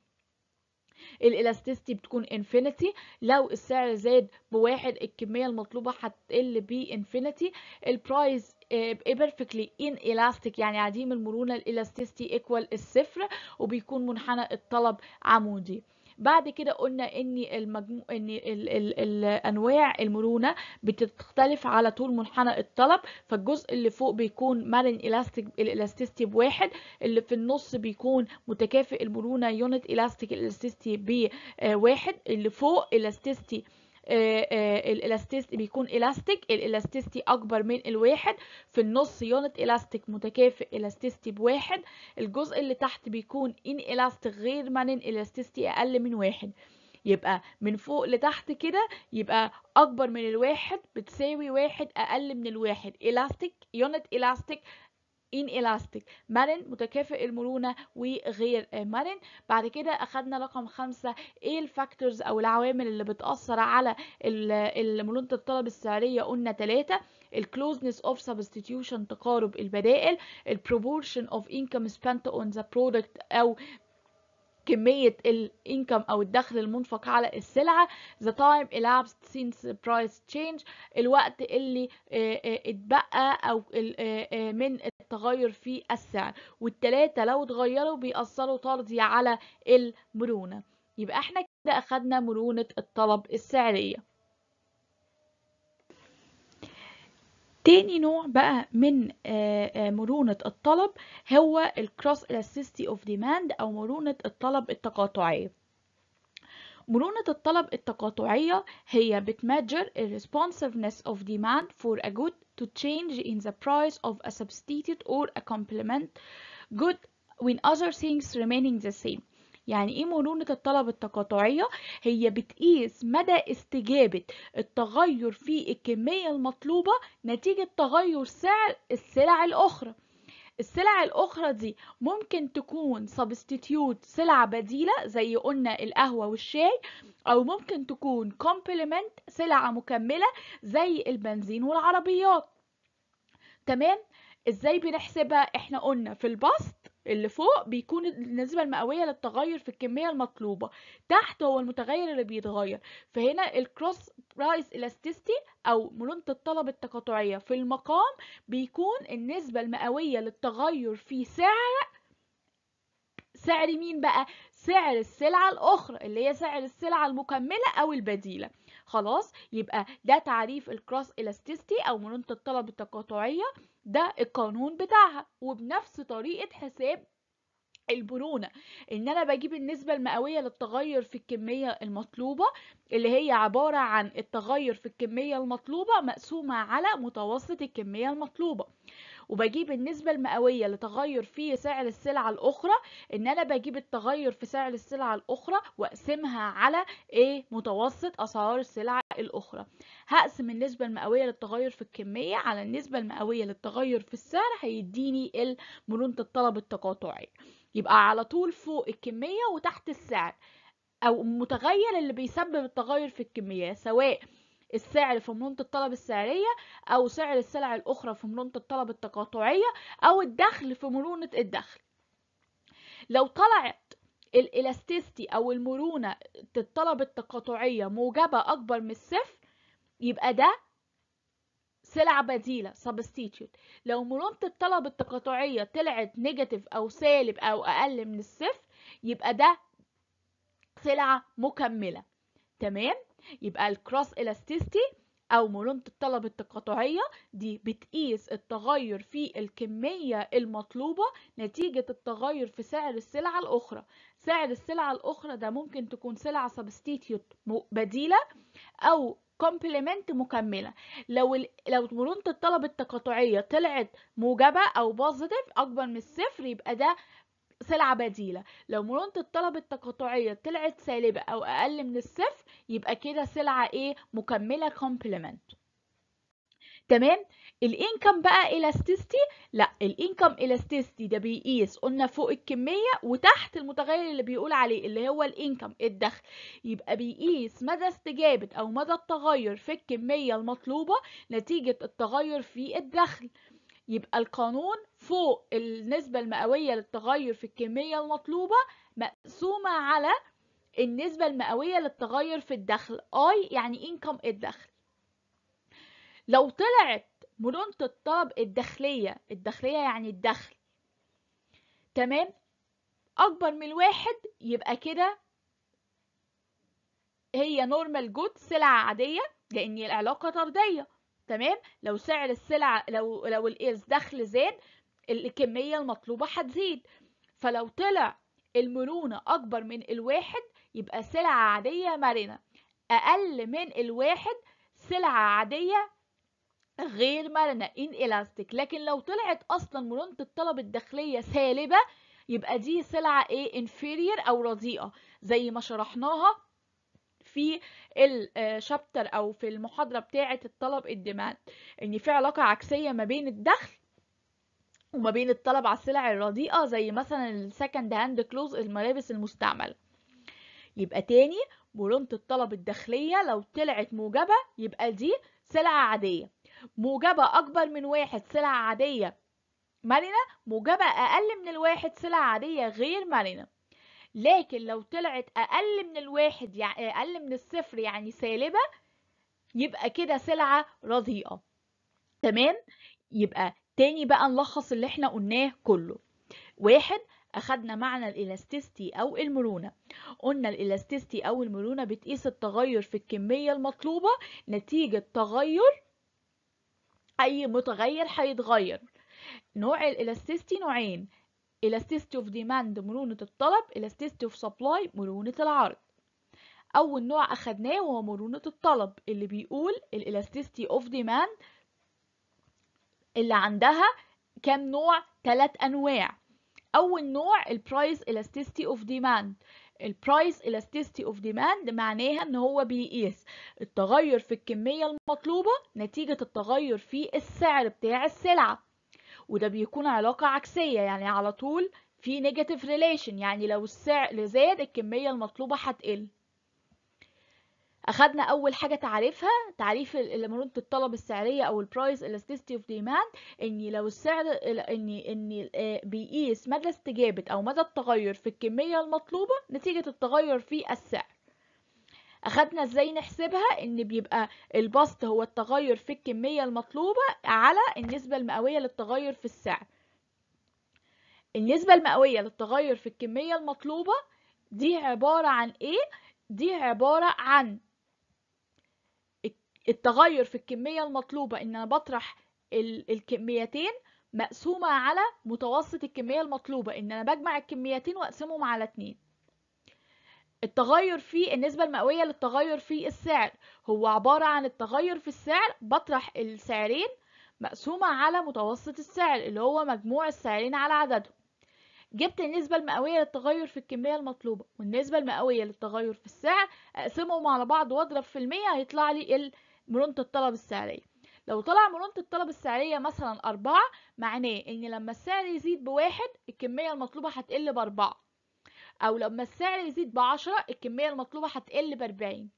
الالاستيستي بتكون انفينيتي لو السعر زاد بواحد الكمية المطلوبة هتقل بانفينيتي البرايس بيرفكتلي ان الاستيك يعني عديم المرونة الالاستيستي ايكوال الصفر وبيكون منحنى الطلب عمودي بعد كده قلنا ان المجمو... ان ال... ال... ال... انواع المرونه بتختلف على طول منحنى الطلب فالجزء اللي فوق بيكون مرن الاستيك الالاستيستي بواحد اللي في النص بيكون متكافئ المرونه يونت الاستيك الاستيستي بواحد آه، اللي فوق الاستيستي آه، آه، الالاستيستي بيكون الاستيك الالاستيستي اكبر من الواحد في النص يونت الاستيك متكافئ الاستيستي بواحد الجزء اللي تحت بيكون ان الاستيك غير من الاستيستي اقل من واحد يبقى من فوق لتحت كده يبقى اكبر من الواحد بتساوي واحد اقل من الواحد الاستيك يونت الاستيك inelastic مرن متكافئ المرونة وغير مرن بعد كده أخدنا رقم خمسة إيه الفاكتورز أو العوامل اللي بتأثر على مرونة الطلب السعرية قلنا تلاتة الكلوزنس اوف سبستيتيوشن تقارب البدائل البروبورشن اوف انكم spent on the product او كمية الانكم أو الدخل المنفق على السلعة the time elapsed since price change الوقت اللي آه، آه، اتبقى أو آه، من التغير في السعر والتلاتة لو اتغيروا بيأثروا طردي على المرونة يبقى احنا كده أخدنا مرونة الطلب السعرية تاني نوع بقى من مرونة الطلب هو Cross elasticity of Demand أو مرونة الطلب التقاطعية مرونة الطلب التقاطعية هي بتمجر responsiveness of demand for a good to change in the price of a substitute or a complement good when other things remaining the same يعني ايه مرونة الطلب التقاطعية؟ هي بتقيس مدى استجابة التغير في الكمية المطلوبة نتيجة تغير سعر السلع الأخرى السلع الأخرى دي ممكن تكون substitute سلعة بديلة زي قلنا القهوة والشاي أو ممكن تكون complement سلعة مكملة زي البنزين والعربيات تمام؟ ازاي بنحسبها احنا قلنا في البسط اللي فوق بيكون النسبة المئوية للتغير في الكمية المطلوبة تحت هو المتغير اللي بيتغير فهنا الكروس برايس الاستيستي او مرونة الطلب التقاطعية في المقام بيكون النسبة المئوية للتغير في سعر سعر مين بقى سعر السلعة الأخرى اللي هي سعر السلعة المكملة أو البديلة خلاص يبقى ده تعريف الكروس إلاستيستي أو مرونة الطلب التقاطعية ده القانون بتاعها وبنفس طريقة حساب البرونة ان انا بجيب النسبة المئوية للتغير في الكمية المطلوبة اللي هي عبارة عن التغير في الكمية المطلوبة مقسومة على متوسط الكمية المطلوبة وبجيب النسبة المئوية لتغير في سعر السلعة الأخرى إن أنا بجيب التغير في سعر السلعة الأخرى وأقسمها على إيه متوسط أسعار السلع الأخرى هقسم النسبة المئوية للتغير في الكمية على النسبة المئوية للتغير في السعر هيديني مرونة الطلب التقاطعي يبقى على طول فوق الكمية وتحت السعر أو المتغير اللي بيسبب التغير في الكمية سواء السعر في مرونة الطلب السعرية أو سعر السلع الأخرى في مرونة الطلب التقاطعية أو الدخل في مرونة الدخل لو طلعت الإلاستيستي أو المرونة الطلب التقاطعية موجبة أكبر من الصفر يبقى ده سلعة بديلة substitute لو مرونة الطلب التقاطعية طلعت نيجاتيف أو سالب أو أقل من الصفر يبقى ده سلعة مكملة تمام يبقى الكروس إلاستيستي أو مرونة الطلب التقاطعية دي بتقيس التغير في الكمية المطلوبة نتيجة التغير في سعر السلعة الأخرى سعر السلعة الأخرى ده ممكن تكون سلعة سبستيتيوت بديلة أو كومبلمنت مكمله لو لو مرونه الطلب التقاطعيه طلعت موجبه او بوزيتيف اكبر من الصفر يبقى ده سلعة بديلة لو مرونة الطلب التقاطعية طلعت سالبة أو أقل من الصفر يبقى كده سلعة إيه مكملة complement تمام الانكم بقى elasticity لا الانكم elasticity ده بيقيس قلنا فوق الكميه وتحت المتغير اللي بيقول عليه اللي هو الانكم الدخل يبقى بيقيس مدى استجابه او مدى التغير في الكميه المطلوبه نتيجه التغير في الدخل يبقى القانون فوق النسبة المئوية للتغير في الكمية المطلوبة مقسومة على النسبة المئوية للتغير في الدخل I يعني income الدخل لو طلعت مرونة الطلب الداخلية الداخلية يعني الدخل تمام أكبر من واحد يبقى كده هي نورمال جود سلعة عادية لأن العلاقة طردية تمام لو سعر السلع لو لو الإرز دخل زاد الكمية المطلوبة هتزيد فلو طلع المرونة أكبر من الواحد يبقى سلعة عادية مرنة أقل من الواحد سلعة عادية غير مرنة إن إلاستيك لكن لو طلعت أصلا مرونة الطلب الداخلية سالبة يبقى دي سلعة إيه inferior أو رديئة زي ما شرحناها في الشابتر آه، او في المحاضره بتاعه الطلب الديماند ان في علاقه عكسيه ما بين الدخل وما بين الطلب على السلع الرديئه زي مثلا السكند هاند كلوز الملابس المستعمله يبقى تاني مرونة الطلب الداخلية لو طلعت موجبة يبقى دي سلعة عادية موجبة أكبر من واحد سلعة عادية مرنة موجبة أقل من الواحد سلعة عادية غير مرنة لكن لو طلعت أقل من الواحد يعني أقل من الصفر يعني سالبة يبقى كده سلعة رديئة تمام يبقى تاني بقى نلخص اللي احنا قلناه كله واحد أخدنا معنى الإلاستيستي أو المرونة قلنا الإلاستيستي أو المرونة بتقيس التغير في الكمية المطلوبة نتيجة تغير أي متغير هيتغير نوع الإلاستيستي نوعين elasticity of demand مرونة الطلب elasticity of supply مرونة العرض أول نوع أخدناه هو مرونة الطلب اللي بيقول elasticity of demand اللي عندها كام نوع ثلاث أنواع أول نوع ال price elasticity of demand ال price elasticity of demand معناها ان هو بيقيس التغير في الكمية المطلوبة نتيجة التغير في السعر بتاع السلعة وده بيكون علاقة عكسية يعني على طول في نيجاتيف ريليشن يعني لو السعر زاد الكمية المطلوبة هتقل اخدنا اول حاجه تعريفها تعريف مرونه الطلب السعريه او البرايس elasticity اوف ديماند ان لو السعر ان ان آه، بيقيس مدى استجابه او مدى التغير في الكميه المطلوبه نتيجه التغير في السعر أخدنا إزاي نحسبها إن بيبقى البسط هو التغير في الكمية المطلوبة على النسبة المئوية للتغير في السعر النسبة المئوية للتغير في الكمية المطلوبة دي عبارة عن إيه؟ دي عبارة عن التغير في الكمية المطلوبة إن أنا بطرح الكميتين مقسومة على متوسط الكمية المطلوبة إن أنا بجمع الكميتين وأقسمهم على اتنين التغير في النسبة المئوية للتغير في السعر هو عبارة عن التغير في السعر بطرح السعرين مقسومة على متوسط السعر اللي هو مجموع السعرين على عددهم جبت النسبة المئوية للتغير في الكمية المطلوبة والنسبة المئوية للتغير في السعر أقسمهم على بعض وأضرب في المية هيطلع لي مرونة الطلب السعرية لو طلع مرونة الطلب السعرية مثلا أربعة معناه إن لما السعر يزيد بواحد الكمية المطلوبة هتقل بأربعة او لما السعر يزيد بعشرة الكمية المطلوبة هتقل بأربعين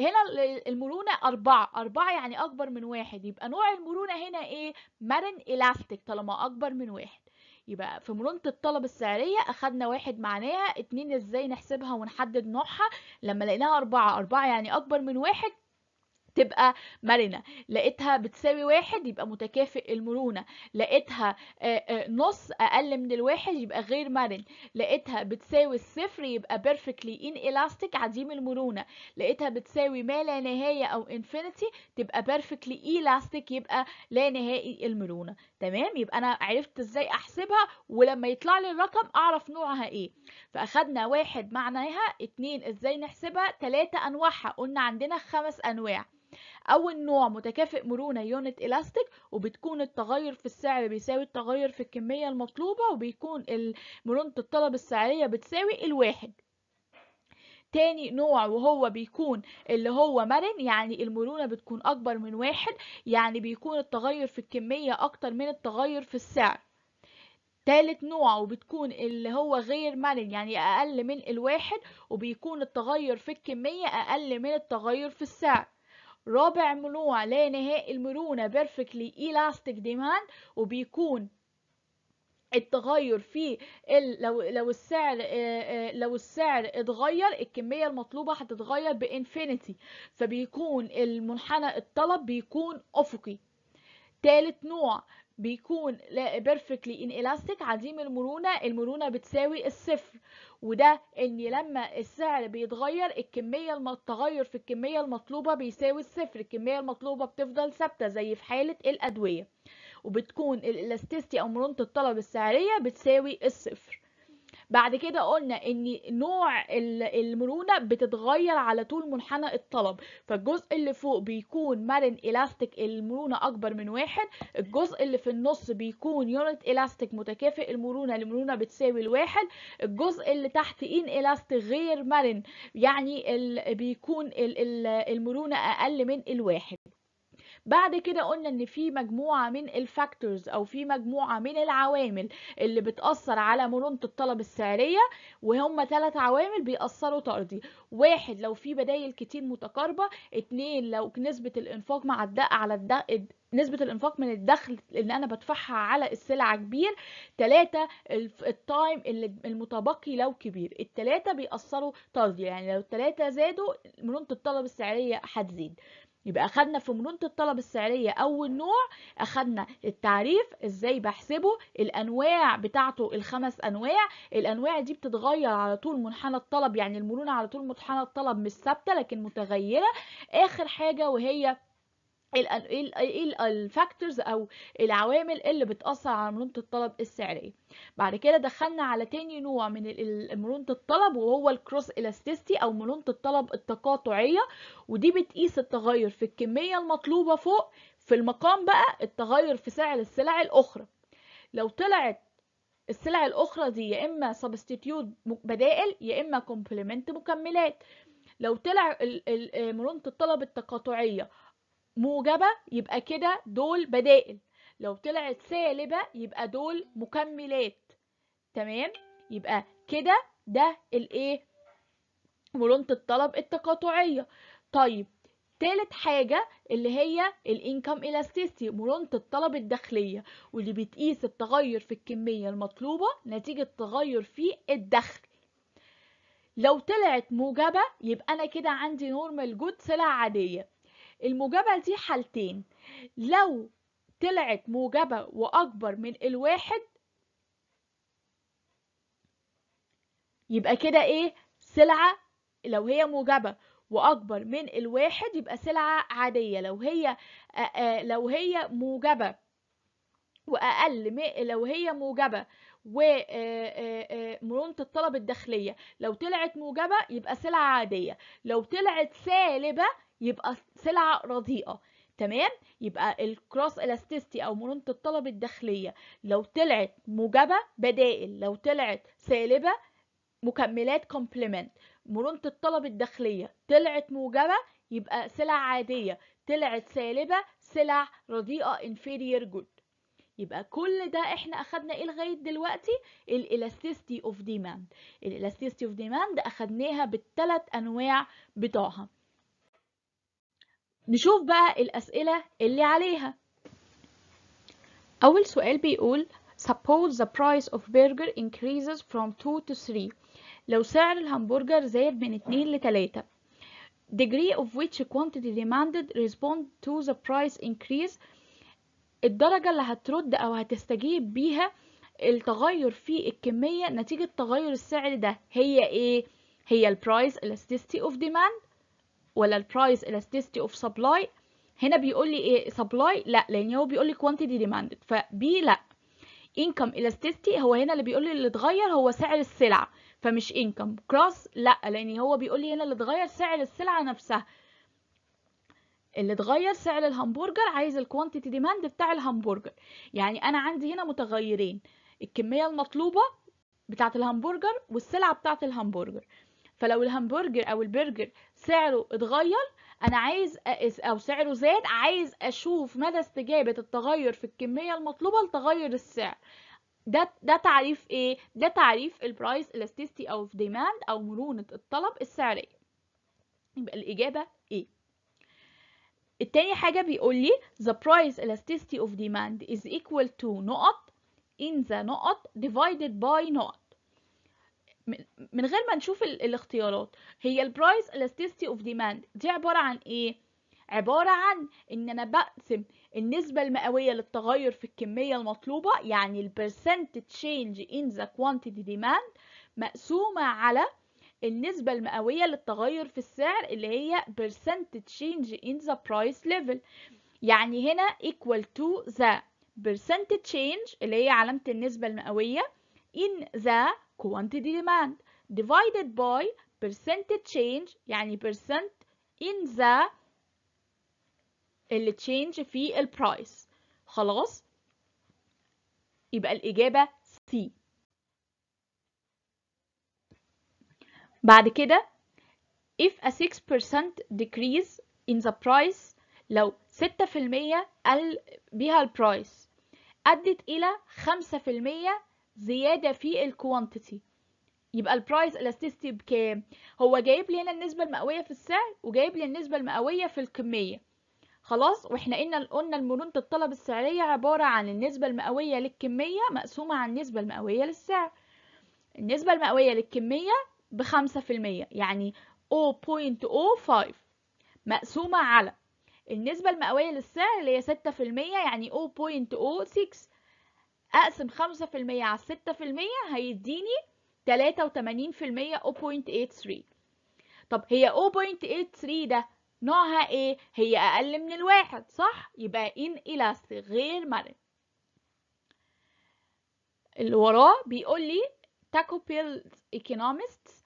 هنا المرونة أربعة أربعة يعني أكبر من واحد يبقى نوع المرونة هنا إيه؟ مرن إلاستيك طالما أكبر من واحد يبقى في مرونة الطلب السعرية أخدنا واحد معناها اتنين إزاي نحسبها ونحدد نوعها لما لقيناها أربعة أربعة يعني أكبر من واحد تبقى مرنة لقيتها بتساوي واحد يبقى متكافئ المرونة لقيتها آه، آه، نص أقل من الواحد يبقى غير مرن لقيتها بتساوي الصفر يبقى perfectly inelastic عديم المرونة لقيتها بتساوي ما لا نهاية أو infinity تبقى perfectly elastic يبقى لا نهائي المرونة تمام يبقى أنا عرفت إزاي أحسبها ولما يطلع لي الرقم أعرف نوعها إيه فأخدنا واحد معناها اتنين إزاي نحسبها تلاتة أنواعها قلنا عندنا خمس أنواع أول نوع متكافئ مرونة يونت إلاستيك وبتكون التغير في السعر بيساوي التغير في الكمية المطلوبة وبيكون مرونة الطلب السعرية بتساوي الواحد تاني نوع وهو بيكون اللي هو مرن يعني المرونة بتكون أكبر من واحد يعني بيكون التغير في الكمية أكتر من التغير في السعر تالت نوع وبتكون اللي هو غير مرن يعني أقل من الواحد وبيكون التغير في الكمية أقل من التغير في السعر ربع منوع نهائي المرونة بيرفكتلي إلاستيك ديماند وبيكون التغير في ال... لو لو السعر آه، آه، لو السعر اتغير الكميه المطلوبه هتتغير بانفينيتي فبيكون المنحنى الطلب بيكون افقي تالت نوع بيكون لا بيرفكتلي ان عديم المرونه المرونه بتساوي الصفر وده ان لما السعر بيتغير الكميه الم... التغير في الكميه المطلوبه بيساوي الصفر الكميه المطلوبه بتفضل ثابته زي في حاله الادويه وبتكون الالاستيستي او مرونه الطلب السعريه بتساوي الصفر بعد كده قلنا ان نوع المرونه بتتغير على طول منحنى الطلب فالجزء اللي فوق بيكون مرن الاستيك المرونه اكبر من واحد الجزء اللي في النص بيكون يونت الاستيك متكافئ المرونه المرونه بتساوي الواحد الجزء اللي تحت ان الاستيك غير مرن يعني بيكون المرونه اقل من الواحد بعد كده قلنا ان في مجموعه من الفاكتورز او في مجموعه من العوامل اللي بتاثر على مرونه الطلب السعريه وهم ثلاث عوامل بيأثروا طردي واحد لو في بدايل كتير متقاربه اتنين لو نسبه الانفاق معدقه على الدق نسبة الإنفاق من الدخل اللي أنا بدفعها على السلعة كبير تلاتة التايم المتبقي لو كبير التلاتة بيأثروا طردي يعني لو التلاتة زادوا مرونة الطلب السعرية هتزيد يبقى أخدنا في مرونة الطلب السعرية أول نوع أخدنا التعريف إزاي بحسبه الأنواع بتاعته الخمس أنواع الأنواع دي بتتغير على طول منحنى الطلب يعني المرونة على طول منحنى الطلب مش ثابتة لكن متغيرة آخر حاجة وهي ايه الفاكتورز إيه إيه إيه او العوامل اللي بتاثر على مرونه الطلب السعريه بعد كده دخلنا على تاني نوع من مرونه الطلب وهو الكروس الاستيستي او مرونه الطلب التقاطعيه ودي بتقيس التغير في الكميه المطلوبه فوق في المقام بقى التغير في سعر السلع الاخرى لو طلعت السلع الاخرى دي يا اما سبستيتيوت بدائل يا اما كومبلمنت مكملات لو طلع آه، مرونه الطلب التقاطعيه موجبة يبقى كده دول بدائل لو طلعت سالبة يبقى دول مكملات تمام يبقى كده ده الايه مرونة الطلب التقاطعية طيب تالت حاجة اللي هي الانكم الاستيسي مرونة الطلب الداخلية واللي بتقيس التغير في الكمية المطلوبة نتيجة تغير في الدخل لو طلعت موجبة يبقى أنا كده عندي نورمال جود سلع عادية الموجبة دي حالتين لو طلعت موجبة وأكبر من الواحد يبقى كده إيه سلعة لو هي موجبة وأكبر من الواحد يبقى سلعة عادية لو هي لو هي موجبة وأقل لو هي موجبة ومرونة الطلب الداخلية لو طلعت موجبة يبقى سلعة عادية لو طلعت سالبة يبقى سلعة رديئة تمام يبقى الكروس الاستيستي او مرونة الطلب الداخلية لو طلعت موجبة بدائل لو طلعت سالبة مكملات كومبلمنت مرونة الطلب الداخلية طلعت موجبة يبقى سلع عادية طلعت سالبة سلع رديئة inferior good يبقى كل ده احنا اخدنا ايه لغايه دلوقتي الالاستيستي اوف ديماند الالاستيستي اوف ديماند اخدناها بالثلاث انواع بتوعها نشوف بقى الأسئلة اللي عليها أول سؤال بيقول suppose the price of burger increases from 2 to 3 لو سعر الهمبرجر زاد من 2 ل 3 degree of which quantity demanded respond to the price increase الدرجة اللي هترد أو هتستجيب بيها التغير في الكمية نتيجة تغير السعر ده هي إيه؟ هي price elasticity of demand ولا البرايس elasticity اوف سبلاي هنا بيقول لي ايه سبلاي لا لان هو بيقول لي كوانتيتي ديماندد فبي لا انكم elasticity هو هنا اللي بيقول لي اللي اتغير هو سعر السلعه فمش انكم كروس لا لان هو بيقول لي هنا اللي اتغير سعر السلعه نفسها اللي اتغير سعر الهمبرجر عايز الكوانتيتي ديماند بتاع الهمبرجر يعني انا عندي هنا متغيرين الكميه المطلوبه بتاعه الهمبرجر والسلعه بتاعه الهمبرجر فلو الهمبرجر او البرجر سعره اتغير انا عايز أقس او سعره زاد عايز اشوف مدى استجابه التغير في الكميه المطلوبه لتغير السعر ده ده تعريف ايه ده تعريف البرايس elasticity of demand او مرونه الطلب السعريه يبقى الاجابه ايه التاني حاجه بيقول لي the price elasticity of demand is equal to نقط in the نقط divided by نقط من غير ما نشوف الاختيارات هي البرايس elasticity اوف ديماند دي عبارة عن ايه؟ عبارة عن ان انا بقسم النسبة المئوية للتغير في الكمية المطلوبة يعني البرسنت تشينج ان ذا كوانتيتي ديماند مقسومة على النسبة المئوية للتغير في السعر اللي هي percent change in the price level يعني هنا equal to the percent change اللي هي علامة النسبة المئوية in the quantity demand divided by percentage change يعني percent in the اللي change في price خلاص يبقى الإجابة C بعد كده if a 6% decrease in the price لو 6% قل بيها price أدت إلى 5% زيادة في الكوانتيتي يبقى البرايس الاستيستي بكام هو جايب لي هنا النسبة المئوية في السعر وجايب لي النسبة المئوية في الكمية خلاص واحنا قلنا قلنا مرونة الطلب السعرية عبارة عن النسبة المئوية للكمية مقسومة عن النسبة المئوية للسعر النسبة المئوية للكمية بخمسة في المية يعني 0.05 مقسومة على النسبة المئوية للسعر اللي هي ستة في المية يعني 0.06 اقسم 5% على 6% هيديني 83% 0.83 طب هي 0.83 ده نوعها ايه؟ هي اقل من الواحد صح؟ يبقى inelastic غير مرن اللي وراه بيقول لي تاكو بيلز economists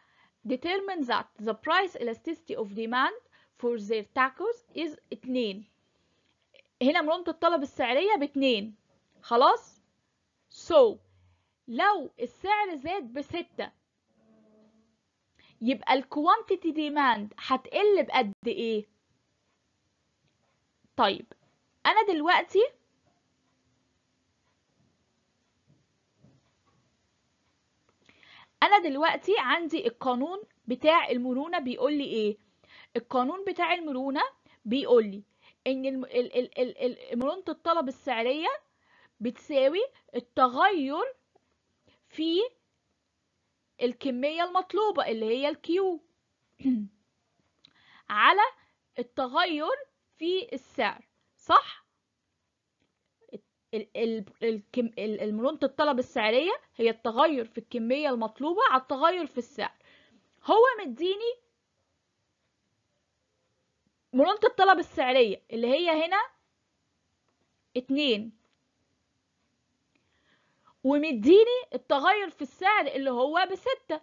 determine that the price elasticity of demand for their tacos is 2 هنا مرونة الطلب السعرية باتنين خلاص so لو السعر زاد بستة يبقى الكوانتيتي ديماند هتقل بقد ايه طيب انا دلوقتي انا دلوقتي عندي القانون بتاع المرونه بيقول لي ايه القانون بتاع المرونه بيقول لي ان مرونه الطلب السعريه بتساوي التغير في الكمية المطلوبة اللي هي الكيو (clears throat) على التغير في السعر صح؟ مرونة الطلب السعرية هي التغير في الكمية المطلوبة على التغير في السعر هو مديني مرونة الطلب السعرية اللي هي هنا اتنين ومديني التغير في السعر اللي هو بستة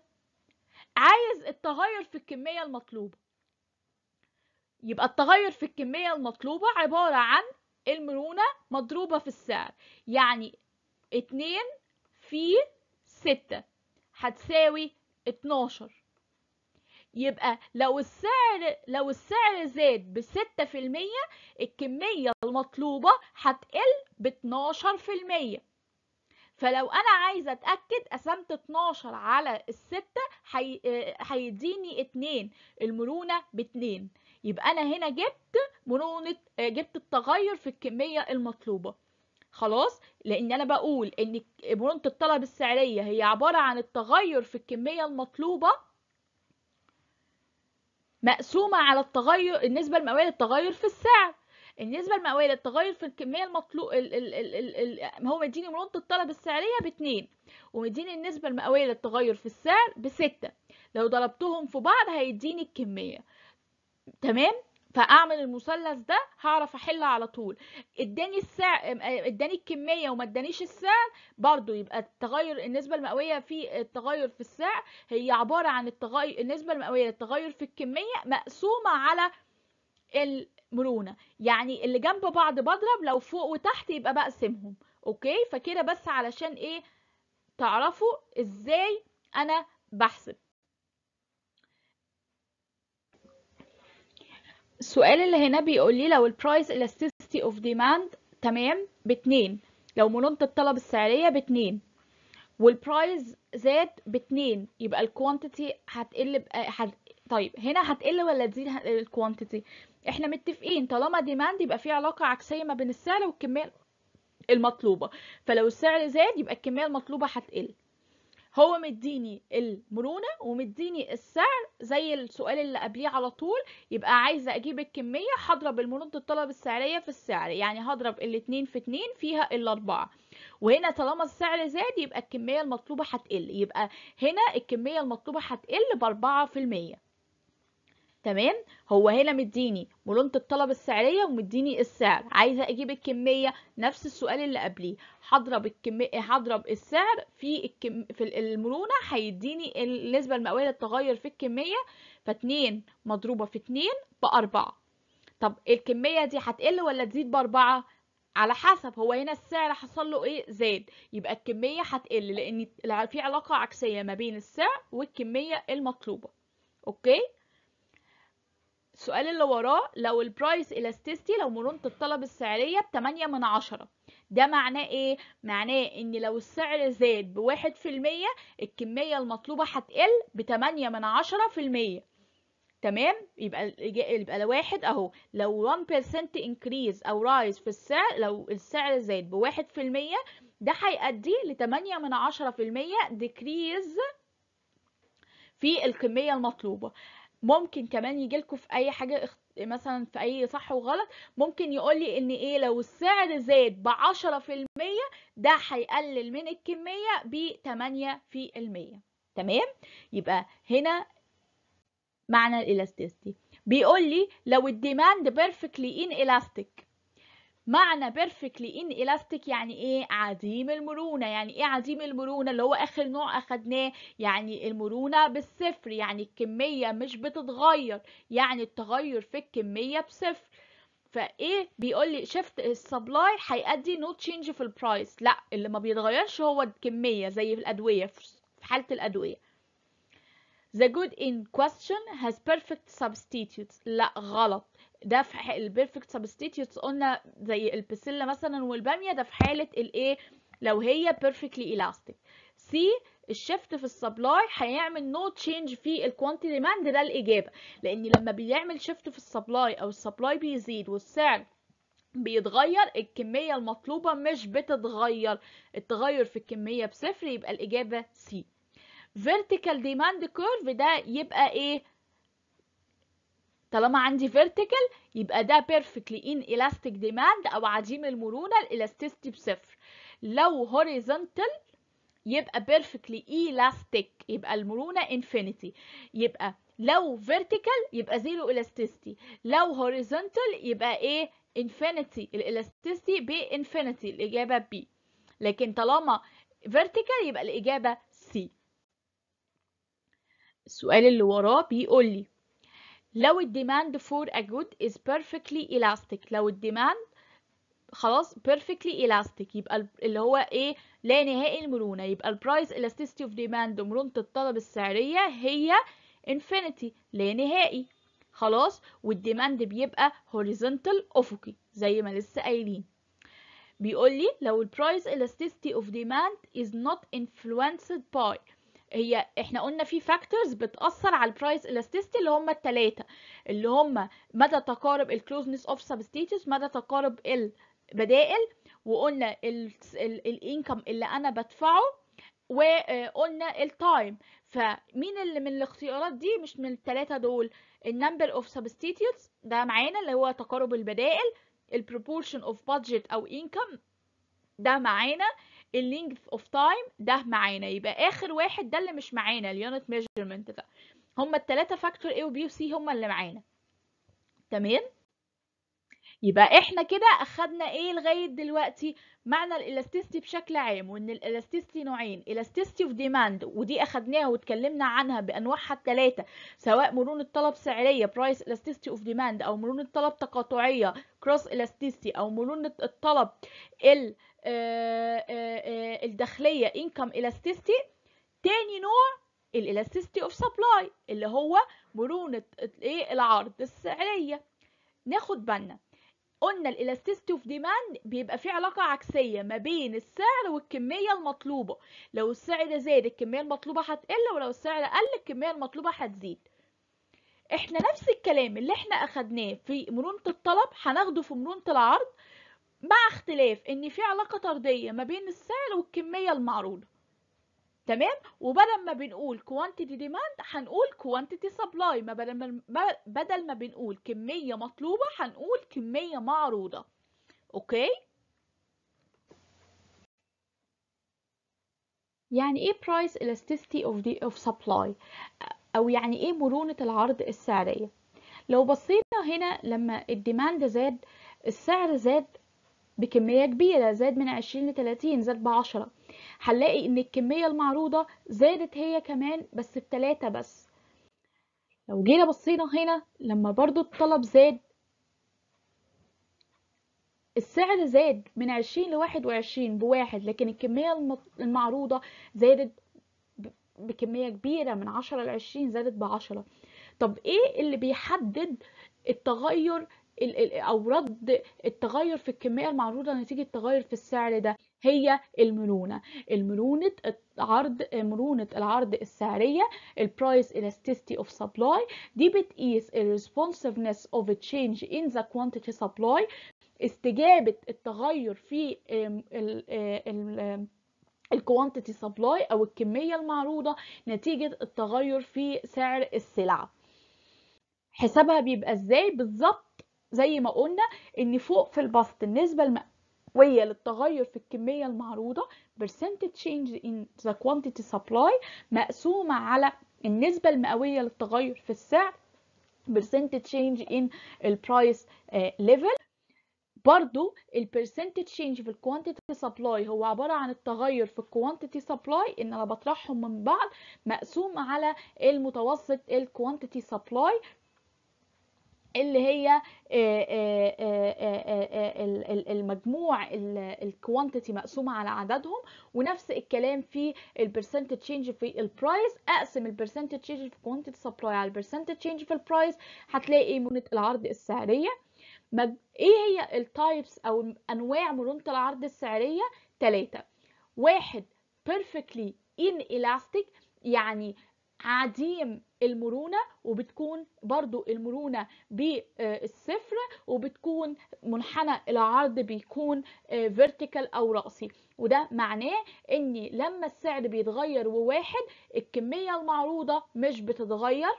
عايز التغير في الكمية المطلوبة يبقى التغير في الكمية المطلوبة عبارة عن المرونة مضروبة في السعر يعني اتنين في ستة هتساوي اتناشر يبقى لو السعر لو السعر زاد بستة في المية الكمية المطلوبة هتقل باتناشر في المية فلو انا عايزه اتاكد قسمت 12 على الستة هيديني اتنين المرونه باتنين يبقى انا هنا جبت مرونه جبت التغير في الكميه المطلوبه خلاص لان انا بقول ان مرونه الطلب السعريه هي عباره عن التغير في الكميه المطلوبه مقسومه على التغير النسبه المئويه للتغير في السعر النسبة المئوية للتغير في الكمية المطلوب ال ال ال ال ال هو مديني مرونة الطلب السعرية باتنين ومديني النسبة المئوية للتغير في السعر بستة لو ضربتهم في بعض هيديني الكمية تمام فاعمل المثلث ده هعرف احل على طول اداني السعر اداني الكميه وما ادانيش السعر برضو يبقى التغير النسبه المئويه في التغير في السعر هي عباره عن التغير النسبه المئويه للتغير في الكميه مقسومه على ال مرونة يعني اللي جنب بعض بضرب لو فوق وتحت يبقى بقسمهم اوكي فكده بس علشان ايه تعرفوا ازاي انا بحسب السؤال اللي هنا بيقول لي لو البرايس elasticity اوف ديماند تمام باتنين لو مرونة الطلب السعرية باتنين والبرايس زاد باتنين يبقى الكوانتيتي هتقل حد... طيب هنا هتقل ولا تزيد الكوانتيتي احنا متفقين طالما ديماند يبقى في علاقه عكسيه ما بين السعر والكميه المطلوبه فلو السعر زاد يبقى الكميه المطلوبه هتقل هو مديني المرونه ومديني السعر زي السؤال اللي قبليه على طول يبقى عايزه اجيب الكميه هضرب المرونه الطلب السعريه في السعر يعني هضرب الاتنين في اتنين فيها الاربعه وهنا طالما السعر زاد يبقى الكميه المطلوبه هتقل يبقى هنا الكميه المطلوبه هتقل باربعه في الميه تمام هو هنا مديني مرونة الطلب السعرية ومديني السعر عايزة اجيب الكمية نفس السؤال اللي قبليه هضرب الكمية هضرب السعر في الكم... في المرونة هيديني النسبة المئوية للتغير في الكمية ف2 مضروبة في اتنين بأربعة طب الكمية دي هتقل ولا تزيد بأربعة؟ على حسب هو هنا السعر حصل له ايه زاد يبقى الكميه هتقل لان في علاقه عكسيه ما بين السعر والكميه المطلوبه اوكي السؤال اللي وراه لو البرايس الاستيستي لو مرونة الطلب السعرية بتمانية من عشرة ده معناه ايه؟ معناه ان لو السعر زاد بواحد في المية الكمية المطلوبة هتقل بتمانية من عشرة في المية تمام؟ يبقى يبقى واحد اهو لو 1% increase او rise في السعر لو السعر زاد بواحد في المية ده هيؤدي لتمانية من عشرة في المية decrease في الكمية المطلوبة ممكن كمان لكم في اي حاجه اخت... مثلا في اي صح وغلط ممكن يقول لي ان ايه لو السعر زاد ب 10% ده هيقلل من الكميه ب 8% تمام يبقى هنا معنى الالاستيستي بيقول لي لو الديماند بيرفكتلي ان الاستيك معنى بيرفكتلي ان يعني ايه عديم المرونه يعني ايه عديم المرونه اللي هو اخر نوع اخدناه يعني المرونه بالصفر يعني الكميه مش بتتغير يعني التغير في الكميه بصفر فايه بيقول لي شيفت السبلاي هيأدي نو تشينج في البرايس لا اللي ما بيتغيرش هو الكميه زي في الادويه في حاله الادويه The good in question has perfect substitutes لا غلط ده في البيرفكت سبستيتيوتس قلنا زي البسله مثلا والباميه ده في حاله الايه لو هي بيرفكتلي الاستيك سي الشفت في السبلاي هيعمل نو تشينج في الكوانتي ديماند ده الاجابه لان لما بيعمل شفت في السبلاي او السبلاي بيزيد والسعر بيتغير الكميه المطلوبه مش بتتغير التغير في الكميه بصفر يبقى الاجابه سي vertical demand curve ده يبقى ايه طالما عندي فيرتيكال يبقى ده بيرفكتلي ان demand ديماند او عديم المرونه الالاستيستي بصفر لو هوريزونتال يبقى بيرفكتلي elastic يبقى المرونه انفينيتي يبقى لو فيرتيكال يبقى زيرو الاستيستي لو هوريزونتال يبقى ايه انفينيتي الالاستيستي انفينيتي الاجابه ب لكن طالما فيرتيكال يبقى الاجابه سي السؤال اللي وراه بيقول لي لو الديماند فور a good is perfectly elastic لو الديماند خلاص perfectly elastic يبقى اللي هو ايه لا نهائي المرونه يبقى البرايس elasticity اوف ديماند مرونه الطلب السعريه هي انفينيتي لا نهائي خلاص والديماند بيبقى horizontal افقي زي ما لسه قايلين بيقول لي لو البرايس elasticity of demand is not influenced by هي احنا قلنا في فاكتورز بتاثر على البرايس الاستيستي اللي هم الثلاثه اللي هم مدى تقارب الكلوزنس اوف سبستيتوس مدى تقارب البدائل وقلنا الانكم اللي انا بدفعه وقلنا التايم فمين اللي من الاختيارات دي مش من الثلاثه دول النمبر اوف سبستيتيوتس ده معانا اللي هو تقارب البدائل البروبورشن اوف بادجت او انكم ده معانا اللينجث اوف تايم ده معانا يبقى اخر واحد ده اللي مش معانا اليونت ميجرمنت ده هما التلاتة فاكتور A و B و C هما اللي معانا تمام يبقى احنا كده اخدنا ايه لغايه دلوقتي معنى الالاستيستي بشكل عام وان الالاستيستي نوعين الاستيستي اوف ديماند ودي اخدناها واتكلمنا عنها بانواعها التلاتة سواء مرونه طلب سعريه برايس الاستيستي اوف ديماند او مرونه طلب تقاطعيه كروس الاستيستي او مرونه الطلب ال آه، آه، آه، الداخليه income elasticity تاني نوع الإلاستيستي of supply اللي هو مرونه ايه العرض السعريه ناخد بالنا قلنا الالاستيستي اوف ديماند بيبقى فيه علاقه عكسيه ما بين السعر والكميه المطلوبه لو السعر زاد الكميه المطلوبه هتقل ولو السعر قل الكميه المطلوبه هتزيد احنا نفس الكلام اللي احنا اخدناه في مرونه الطلب هناخده في مرونه العرض مع اختلاف ان في علاقة طردية ما بين السعر والكمية المعروضة تمام وبدل ما بنقول quantity demand هنقول quantity supply ما بدل ما بدل ما بنقول كمية مطلوبة هنقول كمية معروضة اوكي يعني ايه price elasticity of the of supply او يعني ايه مرونة العرض السعرية لو بصينا هنا لما الديماند زاد السعر زاد بكمية كبيرة زاد من 20 ل 30 زاد بعشرة هنلاقي إن الكمية المعروضة زادت هي كمان بس بتلاتة بس لو جينا بصينا هنا لما برضو الطلب زاد السعر زاد من 20 ل 21 بواحد لكن الكمية المعروضة زادت بكمية كبيرة من 10 ل 20 زادت بعشرة طب ايه اللي بيحدد التغير او رد التغير في الكميه المعروضه نتيجه التغير في السعر ده هي المرونه المرونه عرض مرونه العرض السعريه البرايس elasticity of supply دي بتقيس الريسبونسيفنس اوف تشينج ان ذا كوانتيتي سبلاي استجابه التغير في الكوانتيتي سبلاي او الكميه المعروضه نتيجه التغير في سعر السلعه حسابها بيبقى ازاي بالظبط زي ما قلنا ان فوق في البسط النسبة المئوية للتغير في الكمية المعروضة percentage change in the quantity supply مقسومة على النسبة المئوية للتغير في السعر percentage change in البرايس آه، level برضو البرسنتج تشينج في الكوانتيتي سبلاي هو عبارة عن التغير في الكوانتيتي سبلاي ان انا بطرحهم من بعض مقسوم على المتوسط الكوانتيتي سبلاي اللي هي آه، آه، آه، المجموع الكوانتيتي مقسومه على عددهم ونفس الكلام في البرسنتج تشينج في البرايس اقسم البرسنتج تشينج في كوانتيتي سبلاي على البرسنتج تشينج في البرايس هتلاقي إيه؟ مرونه العرض السعريه ايه هي التايبس او انواع مرونه العرض السعريه ثلاثه واحد perfectly inelastic يعني عديم المرونة وبتكون برضو المرونة بالصفر وبتكون منحنى العرض بيكون فيرتيكال آه، أو رأسي وده معناه إن لما السعر بيتغير وواحد الكمية المعروضة مش بتتغير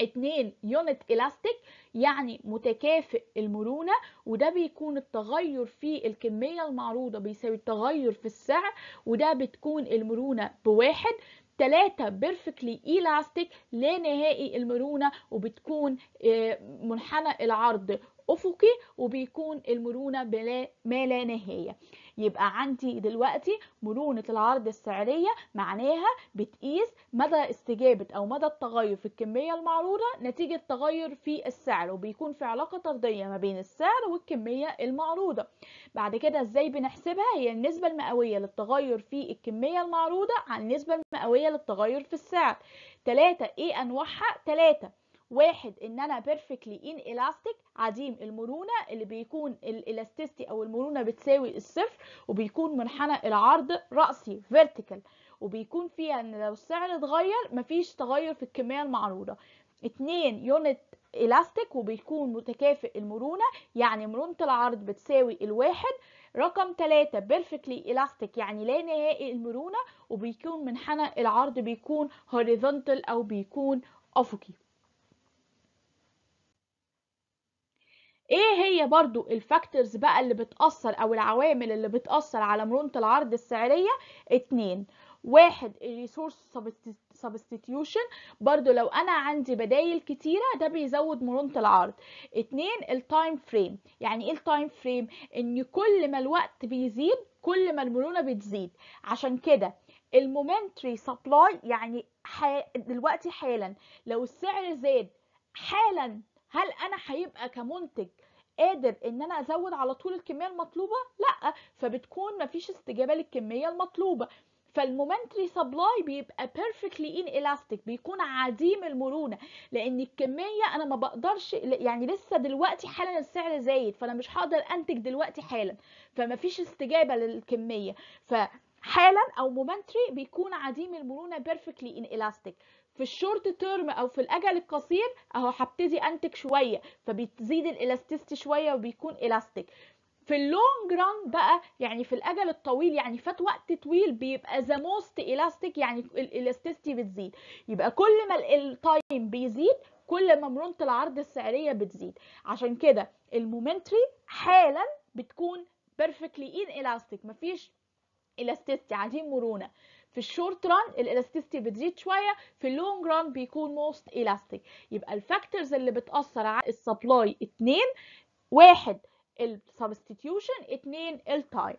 اتنين يونت إلاستيك يعني متكافئ المرونة وده بيكون التغير في الكمية المعروضة بيساوي التغير في السعر وده بتكون المرونة بواحد ثلاثة بيرفكتلي إيلاستيك لا نهائي المرونة وبتكون آه، منحنى العرض افقي وبيكون المرونه بلا ما لا نهايه يبقى عندي دلوقتي مرونة العرض السعرية معناها بتقيس مدى استجابة أو مدى التغير في الكمية المعروضة نتيجة تغير في السعر وبيكون في علاقة طردية ما بين السعر والكمية المعروضة بعد كده ازاي بنحسبها هي النسبة المئوية للتغير في الكمية المعروضة عن النسبة المئوية للتغير في السعر 3 ايه انواعها 3 واحد ان انا بيرفكتلي ان الاستيك عديم المرونه اللي بيكون الالاستيستي او المرونه بتساوي الصفر وبيكون منحنى العرض راسي فيرتيكال وبيكون فيها ان لو السعر اتغير مفيش تغير في الكميه المعروضه اتنين يونت الاستيك وبيكون متكافئ المرونه يعني مرونه العرض بتساوي الواحد رقم تلاتة بيرفكتلي الاستيك يعني لا نهائي المرونه وبيكون منحنى العرض بيكون هوريزونتال او بيكون افقي ايه هي برضو الفاكتورز بقى اللي بتأثر او العوامل اللي بتأثر على مرونة العرض السعرية اتنين واحد الريسورس سبستيتيوشن برضو لو انا عندي بدايل كتيرة ده بيزود مرونة العرض اتنين التايم فريم يعني ايه التايم فريم ان كل ما الوقت بيزيد كل ما المرونة بتزيد عشان كده المومنتري سبلاي يعني دلوقتي حالا لو السعر زاد حالا هل انا هيبقى كمنتج قادر ان انا ازود على طول الكميه المطلوبه لا فبتكون مفيش استجابه للكميه المطلوبه فالمومنتري سبلاي بيبقى بيرفكتلي ان الاستيك بيكون عديم المرونه لان الكميه انا ما بقدرش يعني لسه دلوقتي حالا السعر زايد فانا مش هقدر انتج دلوقتي حالا فمفيش استجابه للكميه ف حالا او مومنتري بيكون عديم المرونه بيرفكتلي ان الاستيك في الشورت تيرم او في الاجل القصير اهو هبتدي انتج شويه فبتزيد الالاستيستي شويه وبيكون الاستيك في اللونج ران بقى يعني في الاجل الطويل يعني فات وقت طويل بيبقى ذا موست الاستيك يعني الالاستيستي بتزيد يبقى كل ما التايم بيزيد كل ما مرونه العرض السعريه بتزيد عشان كده المومنتري حالا بتكون بيرفكتلي ان الاستيك مفيش الاستيستي عايزين مرونه في الشورت ران الالاستيستي بتزيد شويه في اللونج ران بيكون موست الاستيك يبقى الفاكتورز اللي بتاثر على السبلاي اتنين واحد السبستيتيوشن اتنين التايم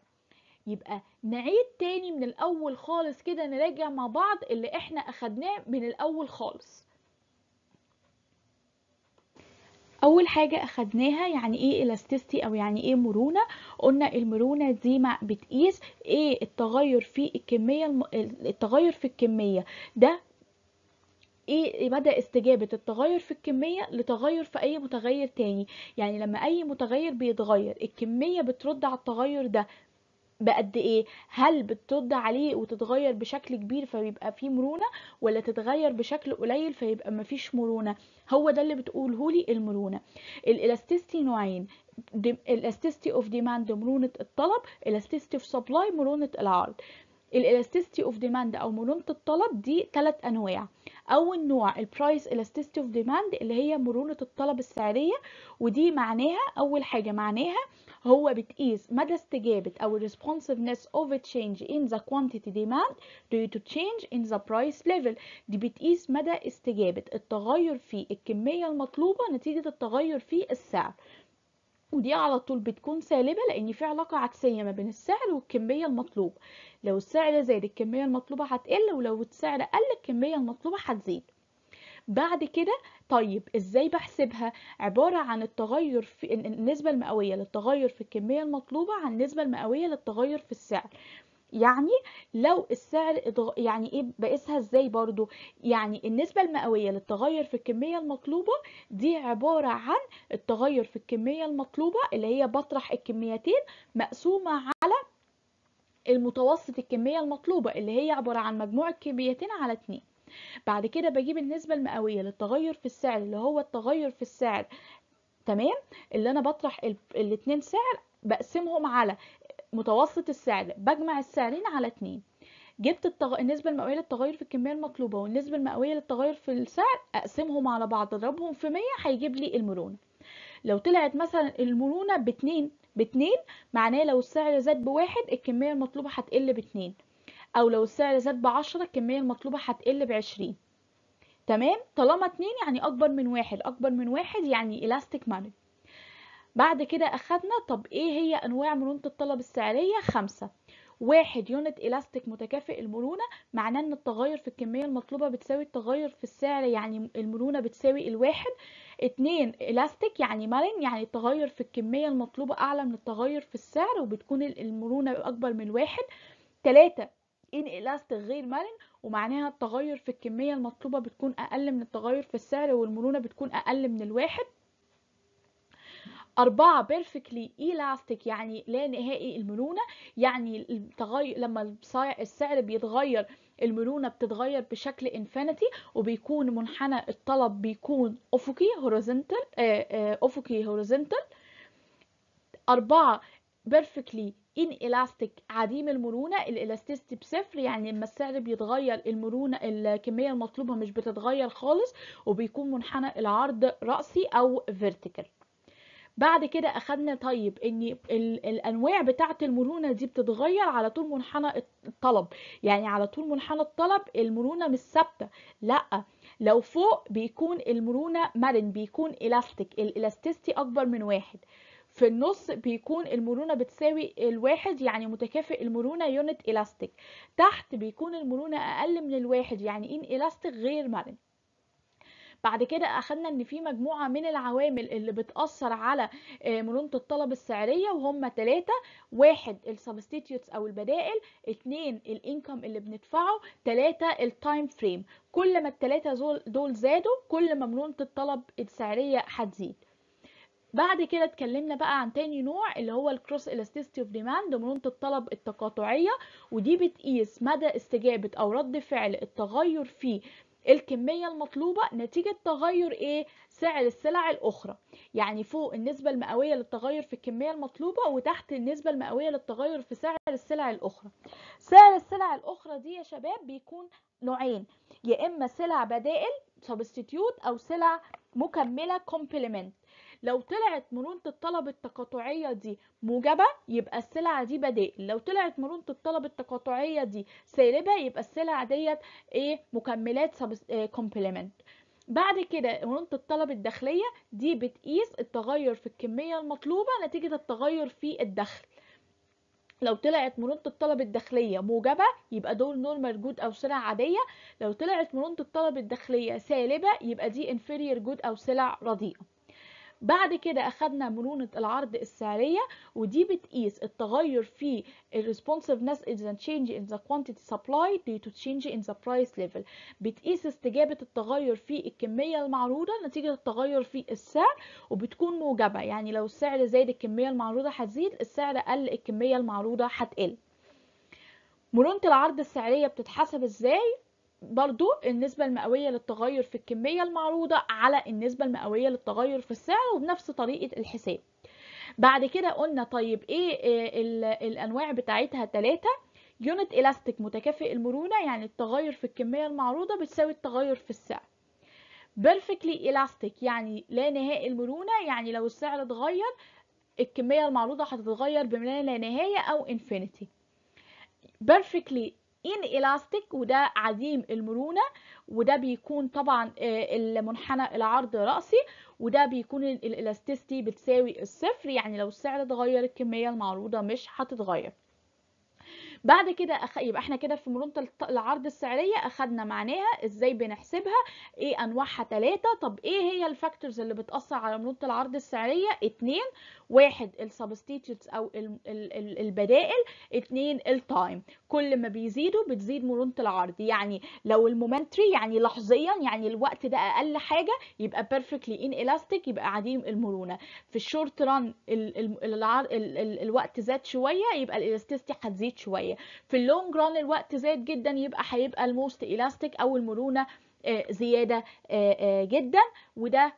يبقى نعيد تاني من الاول خالص كده نراجع مع بعض اللي احنا اخدناه من الاول خالص اول حاجه اخدناها يعني ايه الاستيستي او يعني ايه مرونه قلنا المرونه دي ما بتقيس ايه التغير في الكميه الم... التغير في الكميه ده ايه مدى استجابة التغير في الكمية لتغير في اي متغير تاني يعني لما اي متغير بيتغير الكمية بترد على التغير ده بقد ايه هل بترد عليه وتتغير بشكل كبير فبيبقى فيه مرونه ولا تتغير بشكل قليل فيبقى مفيش مرونه هو ده اللي بتقوله لي المرونه الالاستيستي نوعين الالاستيستي اوف ديماند مرونه الطلب الالاستيستي اوف سبلاي مرونه العرض الالاستيستي اوف ديماند او مرونه الطلب دي ثلاث انواع اول نوع البرايس الاستيستي اوف ديماند اللي هي مرونه الطلب السعريه ودي معناها اول حاجه معناها هو بتقيس مدى استجابه او responsiveness of تشينج change in the quantity demand due to change in the price level دي بتقيس مدى استجابه التغير في الكميه المطلوبه نتيجه التغير في السعر ودي على طول بتكون سالبة لأن في علاقة عكسية ما بين السعر والكمية المطلوبة لو السعر زاد الكمية المطلوبة هتقل ولو السعر قل الكمية المطلوبة هتزيد بعد كده طيب ازاي بحسبها عبارة عن التغير في النسبة المئوية للتغير في الكمية المطلوبة عن النسبة المئوية للتغير في السعر يعني لو السعر يعني ايه بقيسها ازاي برضو يعني النسبة المئوية للتغير في الكمية المطلوبة دي عبارة عن التغير في الكمية المطلوبة اللي هي بطرح الكميتين مقسومة على المتوسط الكمية المطلوبة اللي هي عبارة عن مجموع الكميتين على اتنين بعد كده بجيب النسبة المئوية للتغير في السعر اللي هو التغير في السعر تمام اللي انا بطرح الاتنين سعر بقسمهم على متوسط السعر بجمع السعرين على اتنين جبت التغ... النسبة المئوية للتغير في الكمية المطلوبة والنسبة المئوية للتغير في السعر أقسمهم على بعض أضربهم في 100 هيجيب لي المرونة لو طلعت مثلا المرونة باتنين باتنين معناه لو السعر زاد بواحد الكمية المطلوبة هتقل باتنين أو لو السعر زاد بعشرة الكمية المطلوبة هتقل بعشرين تمام طالما اتنين يعني أكبر من واحد أكبر من واحد يعني إلاستيك مانج بعد كده أخدنا طب إيه هي أنواع مرونة الطلب السعرية؟ خمسة واحد يونت إلاستيك متكافئ المرونة معناه إن التغير في الكمية المطلوبة بتساوي التغير في السعر يعني المرونة بتساوي الواحد اتنين إلاستيك يعني مرن يعني التغير في الكمية المطلوبة أعلى من التغير في السعر وبتكون المرونة أكبر من الواحد تلاتة إن إلاستيك غير مرن ومعناها التغير في الكمية المطلوبة بتكون أقل من التغير في السعر والمرونة بتكون أقل من الواحد أربعة بيرفكتلي إيلاستيك يعني لا نهائي المرونة يعني التغير لما السعر بيتغير المرونة بتتغير بشكل انفينيتي وبيكون منحنى الطلب بيكون أفقي هوريزونتال آه، آه، أفقي هوريزونتال أربعة بيرفكتلي ان الاستيك عديم المرونه الالاستيستي بصفر يعني لما السعر بيتغير المرونه الكميه المطلوبه مش بتتغير خالص وبيكون منحنى العرض راسي او فيرتيكال بعد كده اخدنا طيب ان الانواع بتاعه المرونه دي بتتغير على طول منحنى الطلب يعني على طول منحنى الطلب المرونه مش ثابته لا لو فوق بيكون المرونه مرن بيكون الاستيك الالاستيستي اكبر من واحد في النص بيكون المرونة بتساوي الواحد يعني متكافئ المرونة يونت إلاستيك تحت بيكون المرونة أقل من الواحد يعني إن إلاستيك غير مرن بعد كده اخدنا ان في مجموعه من العوامل اللي بتاثر على آه، مرونه الطلب السعريه وهم ثلاثه واحد السبستيتيوتس او البدائل اتنين الانكم اللي بندفعه ثلاثه التايم فريم كل ما الثلاثه دول زادوا كل ما مرونه الطلب السعريه هتزيد بعد كده اتكلمنا بقى عن تاني نوع اللي هو الكروس الاستيستي اوف ديماند مرونه الطلب التقاطعيه ودي بتقيس مدى استجابه او رد فعل التغير في الكمية المطلوبة نتيجة تغير إيه؟ سعر السلع الأخرى يعني فوق النسبة المئوية للتغير في الكمية المطلوبة وتحت النسبة المئوية للتغير في سعر السلع الأخرى سعر السلع الأخرى دي يا شباب بيكون نوعين يا إما سلع بدائل substitute أو سلع مكملة complement لو طلعت مرونة الطلب التقاطعية دي موجبة يبقى السلعة دي بدائل لو طلعت مرونة الطلب التقاطعية دي سالبة يبقى السلعة ديت ايه مكملات كومبلمنت إيه، بعد كده مرونة الطلب الداخلية دي بتقيس التغير في الكمية المطلوبة نتيجة التغير في الدخل لو طلعت مرونة الطلب الداخلية موجبة يبقى دول نورمال جود أو سلع عادية لو طلعت مرونة الطلب الداخلية سالبة يبقى دي انفيرير جود أو سلع رديئة بعد كده أخدنا مرونة العرض السعرية ودي بتقيس التغير في ال responsiveness is a change in the quantity supplied due to change in the price level بتقيس استجابة التغير في الكمية المعروضة نتيجة التغير في السعر وبتكون موجبة يعني لو السعر زاد الكمية المعروضة هتزيد السعر قل الكمية المعروضة هتقل مرونة العرض السعرية بتتحسب ازاي؟ برضو النسبة المئوية للتغير في الكمية المعروضة على النسبة المئوية للتغير في السعر وبنفس طريقة الحساب بعد كده قلنا طيب ايه, إيه الانواع بتاعتها تلاتة يونت الاستيك متكافئ المرونة يعني التغير في الكمية المعروضة بتساوي التغير في السعر بيرفكتلي الاستيك يعني لا نهائي المرونة يعني لو السعر اتغير الكمية المعروضة هتتغير بما لا نهاية او انفينيتي بيرفكتلي ان الاستيك وده عديم المرونه وده بيكون طبعا آه، المنحنى العرض راسي وده بيكون الالاستيستي بتساوي الصفر يعني لو السعر اتغير الكميه المعروضه مش هتتغير بعد كده أخ... يبقى احنا كده في مرونة العرض السعرية أخدنا معناها ازاي بنحسبها ايه أنواعها ثلاثة طب ايه هي الفاكتورز اللي بتأثر على مرونة العرض السعرية اتنين واحد السبستيتيوتس أو ال... ال... ال... البدائل اتنين التايم كل ما بيزيدوا بتزيد مرونة العرض يعني لو المومنتري يعني لحظيا يعني الوقت ده أقل حاجة يبقى بيرفكتلي ان الاستيك يبقى عديم المرونة في الشورت ران الوقت زاد شوية يبقى الاستيستي هتزيد شوية شويه في اللونج ران الوقت زاد جدا يبقى هيبقى الموست الاستيك او المرونه آه، زياده آه، آه، جدا وده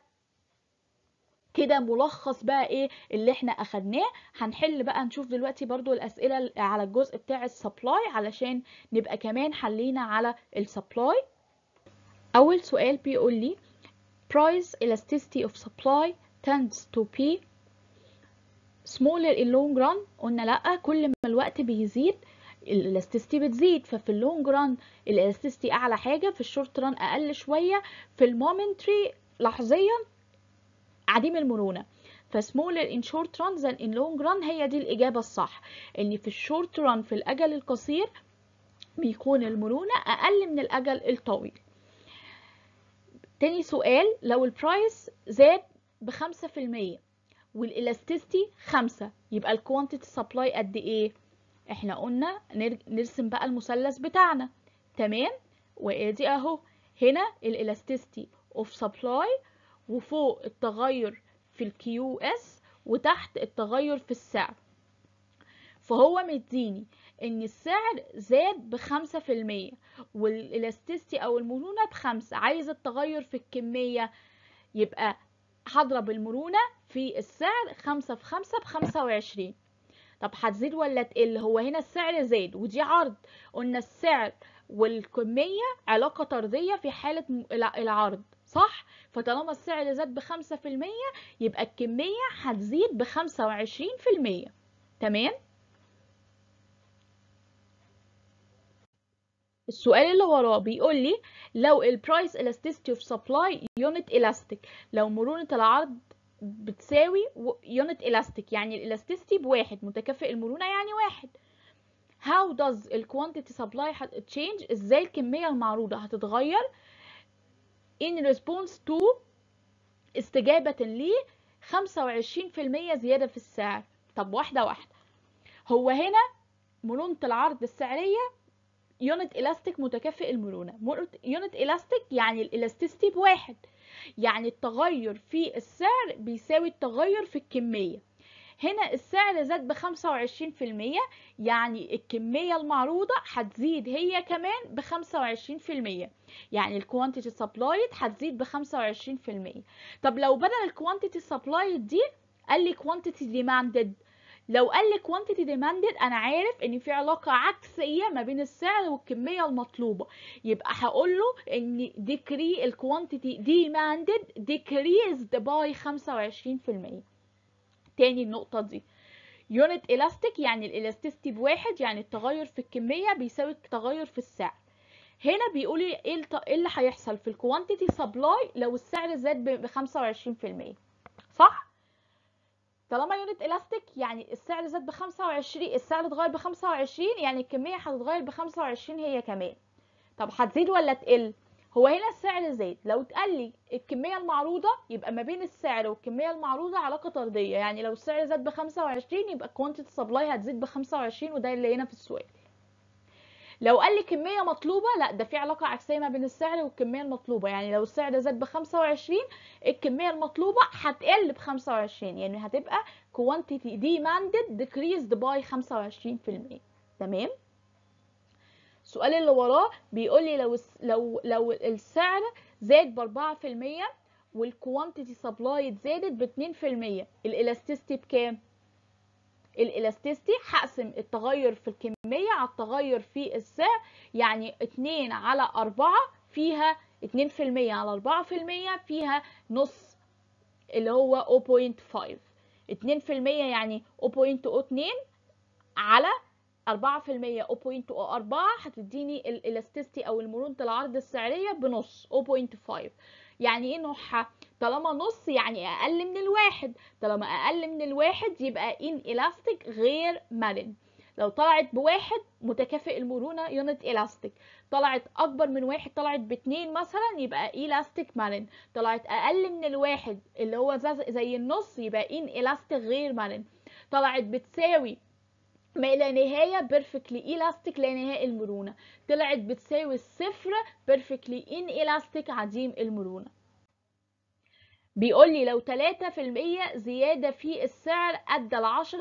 كده ملخص بقى ايه اللي احنا اخدناه هنحل بقى نشوف دلوقتي برضو الاسئله على الجزء بتاع السبلاي علشان نبقى كمان حلينا على السبلاي اول سؤال بيقول لي price elasticity of supply tends to be smaller in long run قلنا لا كل ما الوقت بيزيد الالاستيستي بتزيد ففي اللونج ران الالاستيستي اعلى حاجه في الشورت ران اقل شويه في المومنتري لحظيا عديم المرونه فسمول ان شورت ران than ان لونج ران هي دي الاجابه الصح ان في الشورت ران في الاجل القصير بيكون المرونه اقل من الاجل الطويل تاني سؤال لو البرايس زاد بخمسة 5% والإلاستيستي خمسة يبقى الكوانتيتي سبلاي قد إيه؟ احنا قلنا نرسم بقى المثلث بتاعنا تمام وادي اهو هنا الالاستيستي اوف سبلاي وفوق التغير في الكيو اس وتحت التغير في السعر فهو مديني ان السعر زاد بخمسة في المية والالاستيستي او المرونة بخمسة عايز التغير في الكمية يبقى هضرب المرونة في السعر خمسة في خمسة بخمسة وعشرين طب هتزيد ولا تقل هو هنا السعر زاد ودي عرض قلنا السعر والكمية علاقة طردية في حالة العرض صح فطالما السعر زاد بخمسة في المية يبقى الكمية هتزيد بخمسة وعشرين في المية تمام السؤال اللي وراه بيقول لي لو البرايس elasticity of supply unit elastic لو مرونة العرض بتساوي يونت إلاستيك يعني الإلاستيستي بواحد متكافئ المرونة يعني واحد how does the quantity supply change ازاي الكمية المعروضة هتتغير in response to استجابة ل 25% زيادة في السعر طب واحدة واحدة هو هنا مرونة العرض السعرية يونت إلاستيك متكافئ المرونة يونت إلاستيك يعني الإلاستيستي بواحد يعني التغير في السعر بيساوي التغير في الكمية هنا السعر زاد ب 25% يعني الكمية المعروضة هتزيد هي كمان ب 25% يعني الكوانتيتي سبلايد هتزيد ب 25% طب لو بدل الكوانتيتي سبلايد دي قال لي كوانتيتي ديماندد لو قال لي quantity demanded انا عارف ان في علاقه عكسيه ما بين السعر والكميه المطلوبه يبقى هقول له ان decree الكوانتيتي demanded decreased by 25% تاني النقطه دي يونت الاستيك يعني الالاستيستي بواحد يعني التغير في الكميه بيساوي التغير في السعر هنا بيقولي إيه, ايه اللي هيحصل في الكوانتيتي سبلاي لو السعر زاد ب 25% صح طالما يونت الاستيك يعني السعر زاد ب 25 السعر اتغير ب 25 يعني الكميه هتتغير ب 25 هي كمان طب هتزيد ولا تقل هو هنا السعر زاد لو اتقال لي الكميه المعروضه يبقى ما بين السعر والكميه المعروضه علاقه طرديه يعني لو السعر زاد ب 25 يبقى كوانتيتي سبلاي هتزيد ب 25 وده اللي هنا في السؤال لو قال لي كميه مطلوبه لا ده في علاقه عكسيه ما بين السعر والكميه المطلوبه يعني لو السعر ده زاد ب 25 الكميه المطلوبه هتقل ب 25 يعني هتبقى كوانتيتي demanded decreased by 25% تمام السؤال اللي وراه بيقول لي لو لو لو السعر زاد ب 4% والكوانتيتي سبلاي زادت ب 2% الالاستيستي بكام الالاستيستي هقسم التغير في الكميه على التغير في السعر يعني 2 على 4 فيها 2% على 4% فيها نص اللي هو 0.5 2% يعني 0.02 على 4% 0.04 هتديني الالاستيستي او المرونة العرض السعرية بنص 0.5 يعني ايه نوعها طالما نص يعني اقل من الواحد طالما اقل من الواحد يبقى ان الاستيك غير مرن لو طلعت بواحد متكافئ المرونة يونت إلاستيك طلعت أكبر من واحد طلعت باتنين مثلا يبقى إلاستيك مرن طلعت أقل من الواحد اللي هو زي النص يبقى إن إلاستيك غير مرن طلعت بتساوي ما إلى نهاية بيرفكتلي إيلاستيك لا نهاء المرونة طلعت بتساوي الصفر بيرفكتلي إن إيلاستيك عديم المرونة بيقول لي لو 3% زيادة في السعر أدى ل 10%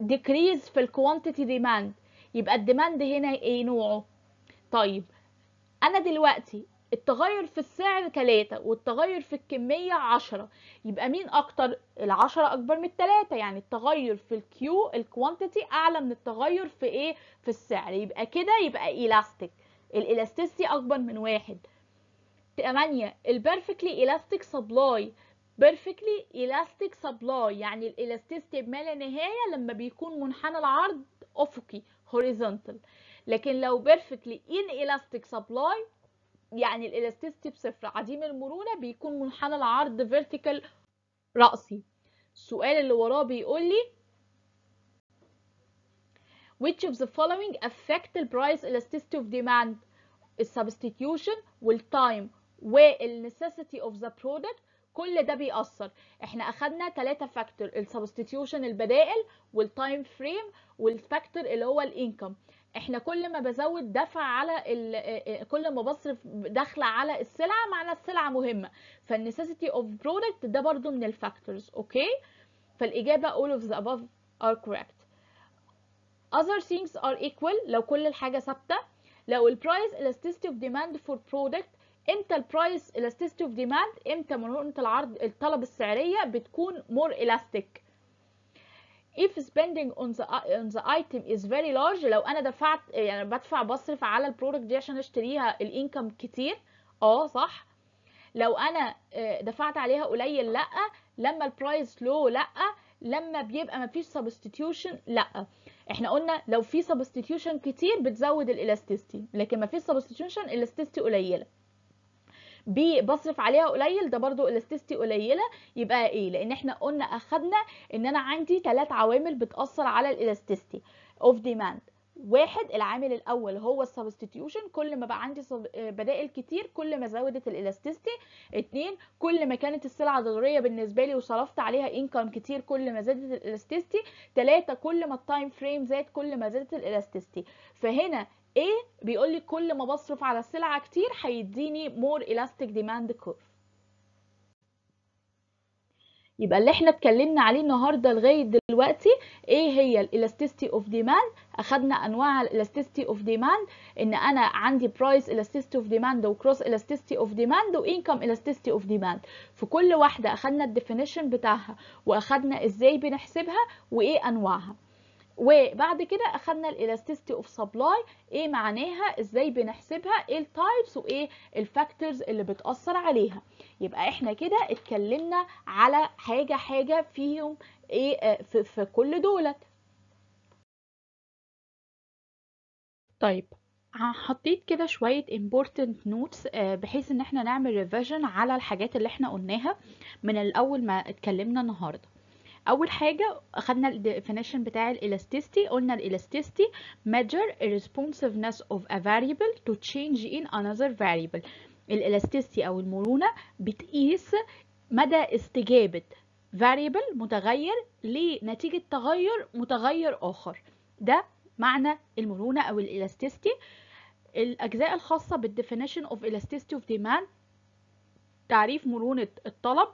ديكريز في الكوانتيتي ديماند يبقى الديماند هنا إيه نوعه؟ طيب أنا دلوقتي التغير في السعر 3 والتغير في الكمية 10 يبقى مين أكتر؟ العشرة أكبر من التلاتة يعني التغير في الكيو الكوانتيتي أعلى من التغير في إيه؟ في السعر يبقى كده يبقى إيلاستيك الإيلاستيسي أكبر من واحد 8 البرفكتلي إلاستيك سبلاي بيرفكتلي إلاستيك سبلاي يعني الإلاستيستي بما لا نهاية لما بيكون منحنى العرض أفقي هوريزونتال لكن لو بيرفكتلي إن إلاستيك سبلاي يعني الالاستيستي بصفر عديم المرونة بيكون منحنى العرض فيرتيكال رأسي السؤال اللي وراه بيقول لي which of the following affect the price elasticity of demand time والتايم necessity of the product كل ده بيأثر احنا اخدنا ثلاثة فاكتور substitution البدائل والتايم frame والفاكتور اللي هو الانكم احنا كل ما بزود دفع على آه، آه، كل ما بصرف دخل على السلعه معنى السلعه مهمه فالنسيسيتي اوف برودكت ده برضو من الفاكتورز اوكي فالاجابه all of the above are correct other things are equal لو كل الحاجه ثابته لو ال price elasticity of demand for product امتى ال price elasticity of demand امتى مرونه العرض الطلب السعريه بتكون more elastic if spending on the on the item is very large لو انا دفعت يعني بدفع بصرف على البرودكت دي عشان اشتريها الانكم كتير اه صح لو انا آه، دفعت عليها قليل لا لما البرايس لو لا لما بيبقى مفيش سبستيتيوشن لا احنا قلنا لو في سبستيتيوشن كتير بتزود الالاستيستي لكن مفيش سبستيتيوشن الالاستيستي قليله ب بصرف عليها قليل ده برضو الاستيستي قليله يبقى ايه لان احنا قلنا اخدنا ان انا عندي ثلاث عوامل بتاثر على الاستيستي اوف ديماند واحد العامل الاول هو السبستيتيوشن كل ما بقى عندي آه، بدائل كتير كل ما زودت الالاستيستي اتنين كل ما كانت السلعه ضروريه بالنسبه لي وصرفت عليها انكم كتير كل ما زادت الالاستيستي تلاته كل ما التايم فريم زاد كل ما زادت الالاستيستي فهنا ايه بيقول لي كل ما بصرف على السلعه كتير هيديني مور elastic demand curve يبقى اللي احنا اتكلمنا عليه النهارده لغايه دلوقتي ايه هي الالاستيستي اوف ديماند اخدنا انواع الالاستيستي اوف ديماند ان انا عندي برايس الاستيستي اوف ديماند وكروس الاستيستي اوف ديماند وانكم الاستيستي اوف ديماند في كل واحده اخدنا الديفينيشن بتاعها واخدنا ازاي بنحسبها وايه انواعها وبعد كده اخدنا الالاستيستي اوف سبلاي ايه معناها ازاي بنحسبها ايه التايبس وايه الفاكتورز اللي بتاثر عليها يبقى احنا كده اتكلمنا على حاجه حاجه فيهم ايه آه، في, في كل دولت طيب حطيت كده شوية important notes آه، بحيث ان احنا نعمل revision على الحاجات اللي احنا قلناها من الاول ما اتكلمنا النهاردة اول حاجه اخدنا الديفينيشن بتاع الالاستيستي قلنا الالاستيستي measure responsiveness of a variable to change in another variable الالاستيستي او المرونه بتقيس مدى استجابه variable متغير لنتيجه تغير متغير اخر ده معنى المرونه او الالاستيستي الاجزاء الخاصه بالديفينيشن اوف elasticity اوف demand تعريف مرونه الطلب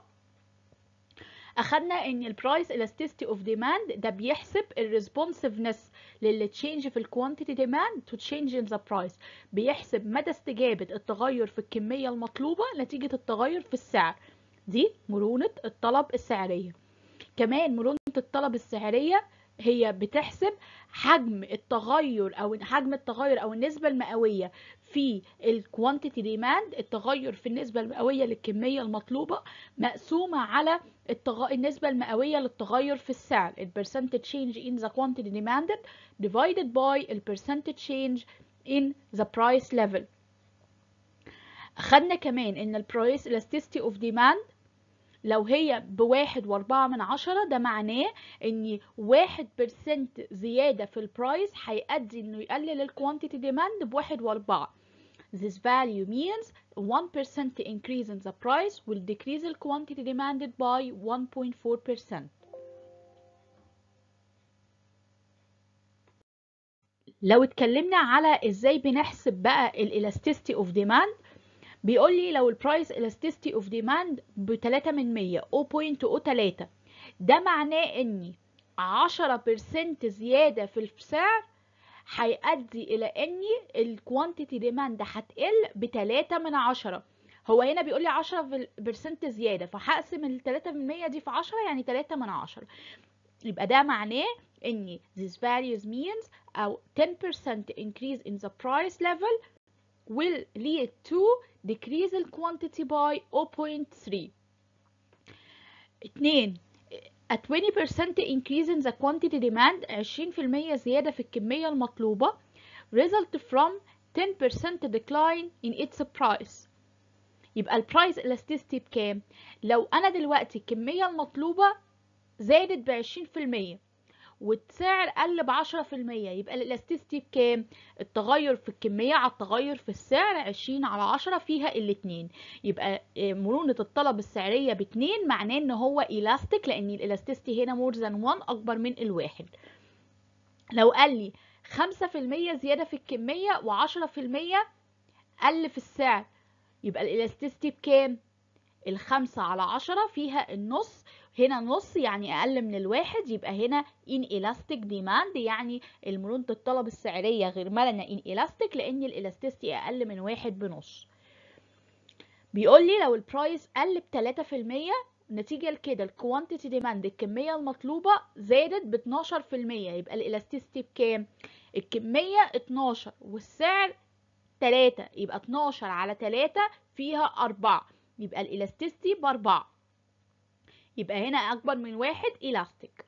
اخدنا ان البرايس elasticity اوف ديماند ده بيحسب الريسبونسفنس للتشينج في الكوانتيتي ديماند تو تشينج ان ذا برايس بيحسب مدى استجابه التغير في الكميه المطلوبه نتيجه التغير في السعر دي مرونه الطلب السعريه كمان مرونه الطلب السعريه هي بتحسب حجم التغير او حجم التغير او النسبه المئويه في الكوانتيتي ديماند التغير في النسبه المئويه للكميه المطلوبه مقسومه على التغ... النسبه المئويه للتغير في السعر البرسنتج percentage change in the quantity demanded divided by تشينج percentage ذا in the price level خدنا كمان ان البرايس elasticity of demand لو هي بواحد واربعة من عشرة ده معناه ان واحد برسنت زيادة في البرايس هيؤدي انه يقلل الكوانتيتي ديماند بواحد واربعة This value means 1% increase in the price will decrease the quantity demanded by 1.4%. لو اتكلمنا على ازاي بنحسب بقى الالاستيستي اوف ديماند بيقول لي لو البرايس elasticity اوف ديماند ب 3 من 100 0.03 ده معناه عشرة 10% زيادة في السعر هيؤدي الى إن الكوانتيتي ديماند هتقل ب 3 من 10 هو هنا بيقول لي 10% زيادة فهقسم ال 3% دي في 10 يعني 3 من 10 يبقى ده معناه ان this values means او 10% increase in the price level will lead to decrease the quantity by 0.3 اتنين a 20% increase in the quantity demand 20% زيادة في الكمية المطلوبة result from 10% decline in its price يبقى البرايس elasticity بكام؟ لو أنا دلوقتي الكمية المطلوبة زادت بعشرين في المية والسعر قل ب 10% يبقى الالاستيستي بكام التغير في الكميه على التغير في السعر 20 على 10 فيها الاثنين يبقى آه، مرونه الطلب السعريه ب 2 معناه ان هو الاستيك لان الالاستيستي هنا مور ذان 1 اكبر من الواحد لو قال لي 5% زياده في الكميه و10% قل في السعر يبقى الالاستيستي بكام الخمسة على عشرة فيها النص هنا نص يعني أقل من الواحد يبقى هنا in elastic demand يعني المرونة الطلب السعرية غير مرنة in elastic لأن الإلاستيستي أقل من واحد بنص بيقول لي لو البرايس قل ب 3% نتيجة لكده الكوانتيتي ديماند الكمية المطلوبة زادت ب 12% يبقى الإلاستيستي بكام؟ الكمية 12 والسعر 3 يبقى 12 على 3 فيها 4 يبقى الإلاستيستي 4 يبقى هنا أكبر من واحد إلاستيك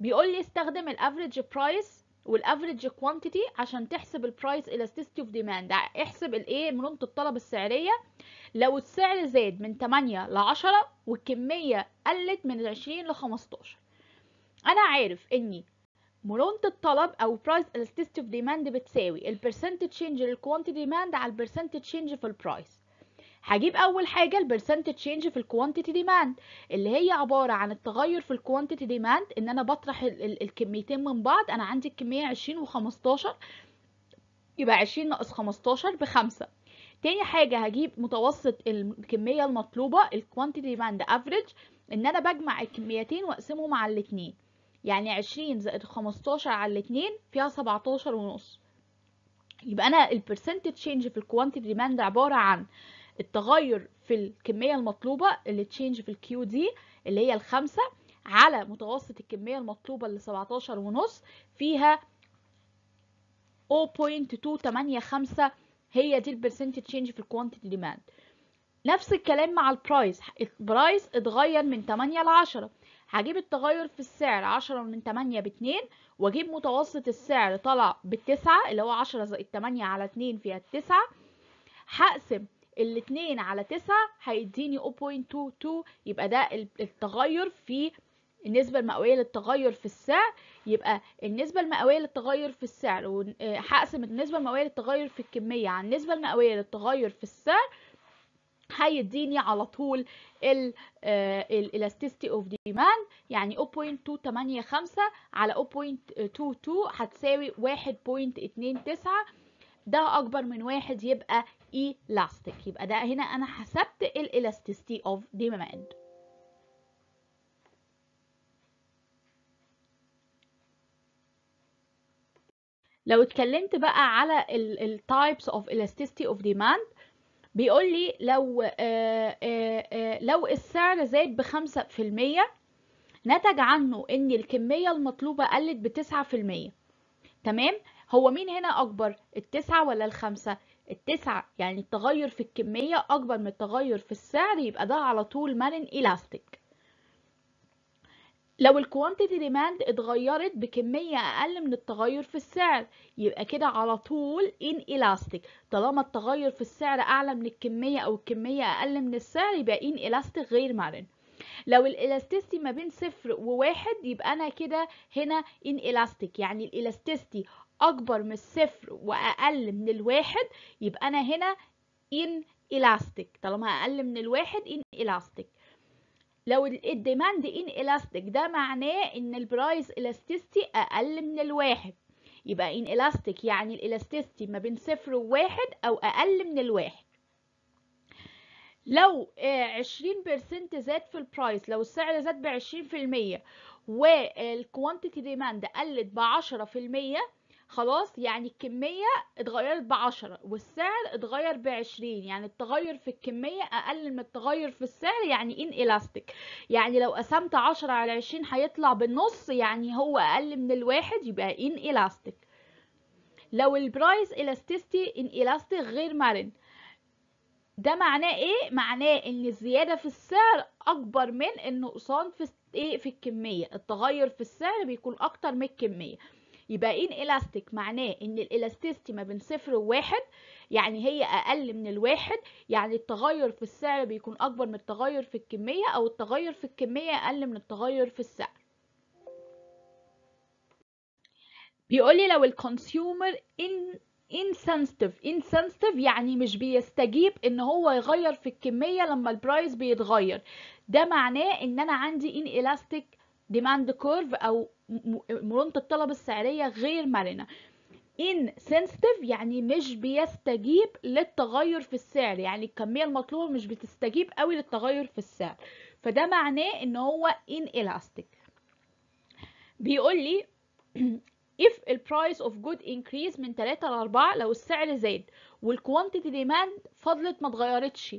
بيقول لي استخدم الافريج برايس والافريج كوانتيتي عشان تحسب البرايس elasticity اوف ديماند احسب الايه مرونة الطلب السعرية لو السعر زاد من 8 ل 10 والكمية قلت من 20 ل 15 انا عارف اني مرونة الطلب او price elasticity of demand بتساوي ال percentage change للquantity demand على ال percentage change في price هجيب اول حاجه البرسنتج تشينج في الكوانتيتي ديماند اللي هي عباره عن التغير في الكوانتيتي ديماند ان انا بطرح ال ال الكميتين من بعض انا عندي الكميه 20 و15 يبقى 20 ناقص 15 بخمسة تاني حاجه هجيب متوسط الكميه المطلوبه الكوانتيتي ديماند افريج ان انا بجمع الكميتين واقسمهم على الاتنين يعني 20 زائد 15 على الاتنين فيها 17 ونص يبقى انا البرسنتج تشينج في الكوانتيتي ديماند عباره عن التغير في الكمية المطلوبة اللي تشينج في الكيو دي اللي هي الخمسة على متوسط الكمية المطلوبة اللي 17 ونص فيها 0.285 هي دي البرسنت تشينج في الكوانتيتي ديماند نفس الكلام مع البرايس البرايس اتغير من 8 ل 10 هجيب التغير في السعر 10 من 8 ب 2 واجيب متوسط السعر طلع بال 9 اللي هو 10 زائد 8 على 2 فيها 9 هقسم الاتنين على تسعة هيديني 0.22 يبقى ده التغير في النسبة المئوية للتغير في السعر يبقى النسبة المئوية للتغير في السعر آه، هقسم النسبة المئوية للتغير في الكمية على النسبة المئوية للتغير في السعر هيديني على طول آه، elasticity of demand يعني 0.285 على 0.22 هتساوي 1.29 ده اكبر من واحد يبقى elastic يبقى ده هنا انا حسبت الالاستيستي اوف demand لو اتكلمت بقى على ال types of elasticity of demand بيقول لي لو آآ آه، آآ آه، آه، لو السعر زاد بخمسة في المية نتج عنه ان الكمية المطلوبة قلت بتسعة في المية تمام هو مين هنا اكبر التسعة ولا الخمسة التسعة يعني التغير في الكمية أكبر من التغير في السعر يبقى ده على طول مرن إلاستيك لو الكوانتيتي ديماند اتغيرت بكمية أقل من التغير في السعر يبقى كده على طول إن إلاستيك طالما التغير في السعر أعلى من الكمية أو الكمية أقل من السعر يبقى إن إلاستيك غير مرن لو الالاستيستي ما بين صفر وواحد يبقى انا كده هنا ان الاستيك يعني الالاستيستي أكبر من الصفر وأقل من الواحد يبقى أنا هنا إن elastic طالما أقل من الواحد إن elastic لو الديماند ان الاستيك ده معناه ان البرايس الاستيستي اقل من الواحد يبقى ان الاستيك يعني الالاستيستي ما بين صفر وواحد او اقل من الواحد لو 20% آه، زاد في البرايس لو السعر زاد ب 20% والكوانتيتي ديماند قلت ب 10% خلاص يعني الكمية اتغيرت بعشرة والسعر اتغير بعشرين يعني التغير في الكمية أقل من التغير في السعر يعني إن إلاستيك يعني لو قسمت عشرة على عشرين هيطلع بالنص يعني هو أقل من الواحد يبقى إن إلاستيك لو البرايس إلاستيستي إن إلاستيك غير مرن ده معناه ايه معناه ان الزياده في السعر اكبر من النقصان في ايه في الكميه التغير في السعر بيكون اكتر من الكميه يبقى ان ايه الاستيك معناه ان الالاستيستي ما بين صفر وواحد يعني هي اقل من الواحد يعني التغير في السعر بيكون اكبر من التغير في الكميه او التغير في الكميه اقل من التغير في السعر بيقول لي لو الكونسيومر ان insensitive insensitive يعني مش بيستجيب ان هو يغير في الكميه لما البرايس بيتغير ده معناه ان انا عندي ان elastic demand curve أو مرونة الطلب السعرية غير مرنة insensitive يعني مش بيستجيب للتغير في السعر يعني الكمية المطلوبة مش بتستجيب قوي للتغير في السعر فده معناه ان هو inelastic بيقول لي (clears throat) if the price of good increase من 3 ل 4 لو السعر زاد والكوانتيتي ديماند فضلت ما اتغيرتش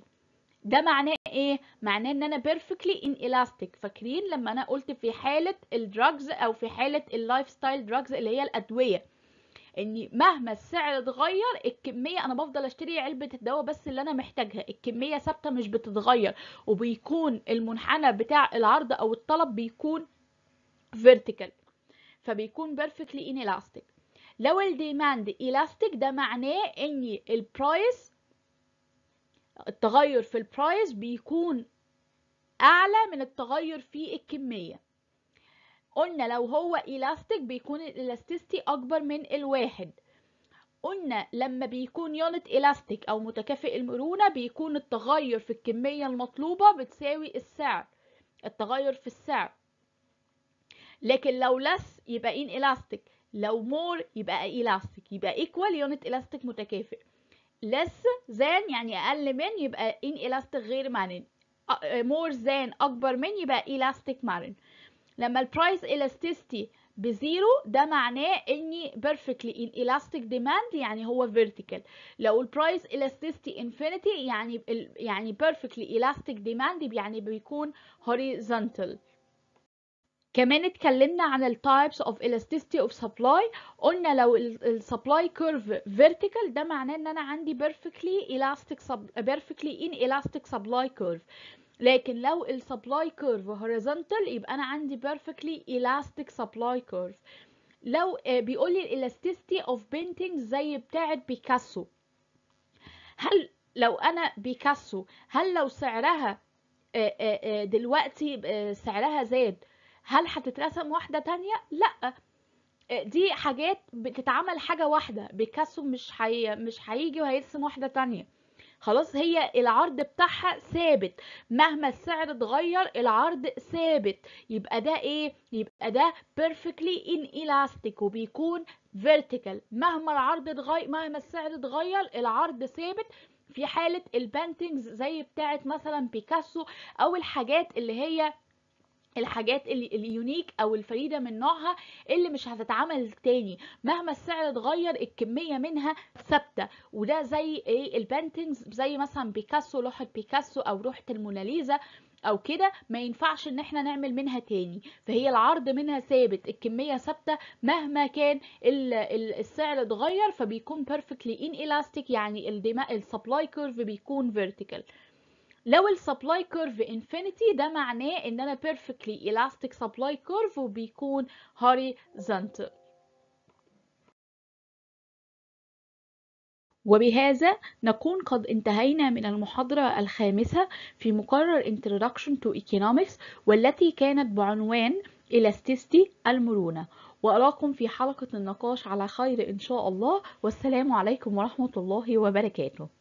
ده معناه ايه معناه ان انا بيرفكتلي ان الاستيك فاكرين لما انا قلت في حاله الدراجز او في حاله اللايف ستايل دراجز اللي هي الادويه ان مهما السعر اتغير الكميه انا بفضل اشتري علبه الدواء بس اللي انا محتاجها الكميه ثابته مش بتتغير وبيكون المنحنى بتاع العرض او الطلب بيكون فيرتيكال فبيكون بيرفكتلي ان الاستيك لو الديماند الاستيك ده معناه ان البرايس التغير في البرايس بيكون اعلى من التغير في الكميه قلنا لو هو إلاستيك بيكون الإلاستيستي أكبر من الواحد قلنا لما بيكون يونت إلاستيك أو متكافئ المرونة بيكون التغير في الكمية المطلوبة بتساوي السعر التغير في السعر لكن لو لس يبقى إن إلاستيك لو مور يبقى إلاستيك يبقى إيكوال يونت إلاستيك متكافئ less than يعني أقل من يبقى inelastic غير مرن more than أكبر من يبقى elastic مرن لما price elasticity بزيرو ده معناه اني perfectly in elastic demand يعني هو vertical لو price elasticity infinity يعني يعني perfectly elastic demand يعني بيكون horizontal كمان اتكلمنا عن types of elasticity of supply قلنا لو supply curve vertical ده معناه ان انا عندي perfectly elastic perfectly in elastic supply curve لكن لو supply curve horizontal يبقى انا عندي perfectly elastic supply curve لو بيقول لي elasticity of painting زي بتاعه بيكاسو هل لو انا بيكاسو هل لو سعرها دلوقتي سعرها زاد هل هتترسم واحدة تانية؟ لأ دي حاجات بتتعمل حاجة واحدة بيكاسو مش حي... مش هيجي وهيرسم واحدة تانية خلاص هي العرض بتاعها ثابت مهما السعر اتغير العرض ثابت يبقى ده ايه يبقى ده perfectly in وبيكون vertical مهما العرض اتغير مهما السعر اتغير العرض ثابت في حالة البانتنجز زي بتاعه مثلا بيكاسو او الحاجات اللي هي الحاجات اليونيك او الفريده من نوعها اللي مش هتتعمل تاني مهما السعر اتغير الكميه منها ثابته وده زي ايه البينتينجز زي مثلا بيكاسو لوحه بيكاسو او لوحه الموناليزا او كده ما ينفعش ان احنا نعمل منها تاني فهي العرض منها ثابت الكميه ثابته مهما كان السعر اتغير فبيكون بيرفكتلي ان الاستيك يعني الدماء السبلاي كيرف بيكون فيرتيكال لو السبلاي كيرف انفينيتي ده معناه ان انا بيرفكتلي elastic سبلاي كيرف وبيكون horizontal وبهذا نكون قد انتهينا من المحاضرة الخامسة في مقرر Introduction to Economics والتي كانت بعنوان Elasticity المرونة وأراكم في حلقة النقاش على خير إن شاء الله والسلام عليكم ورحمة الله وبركاته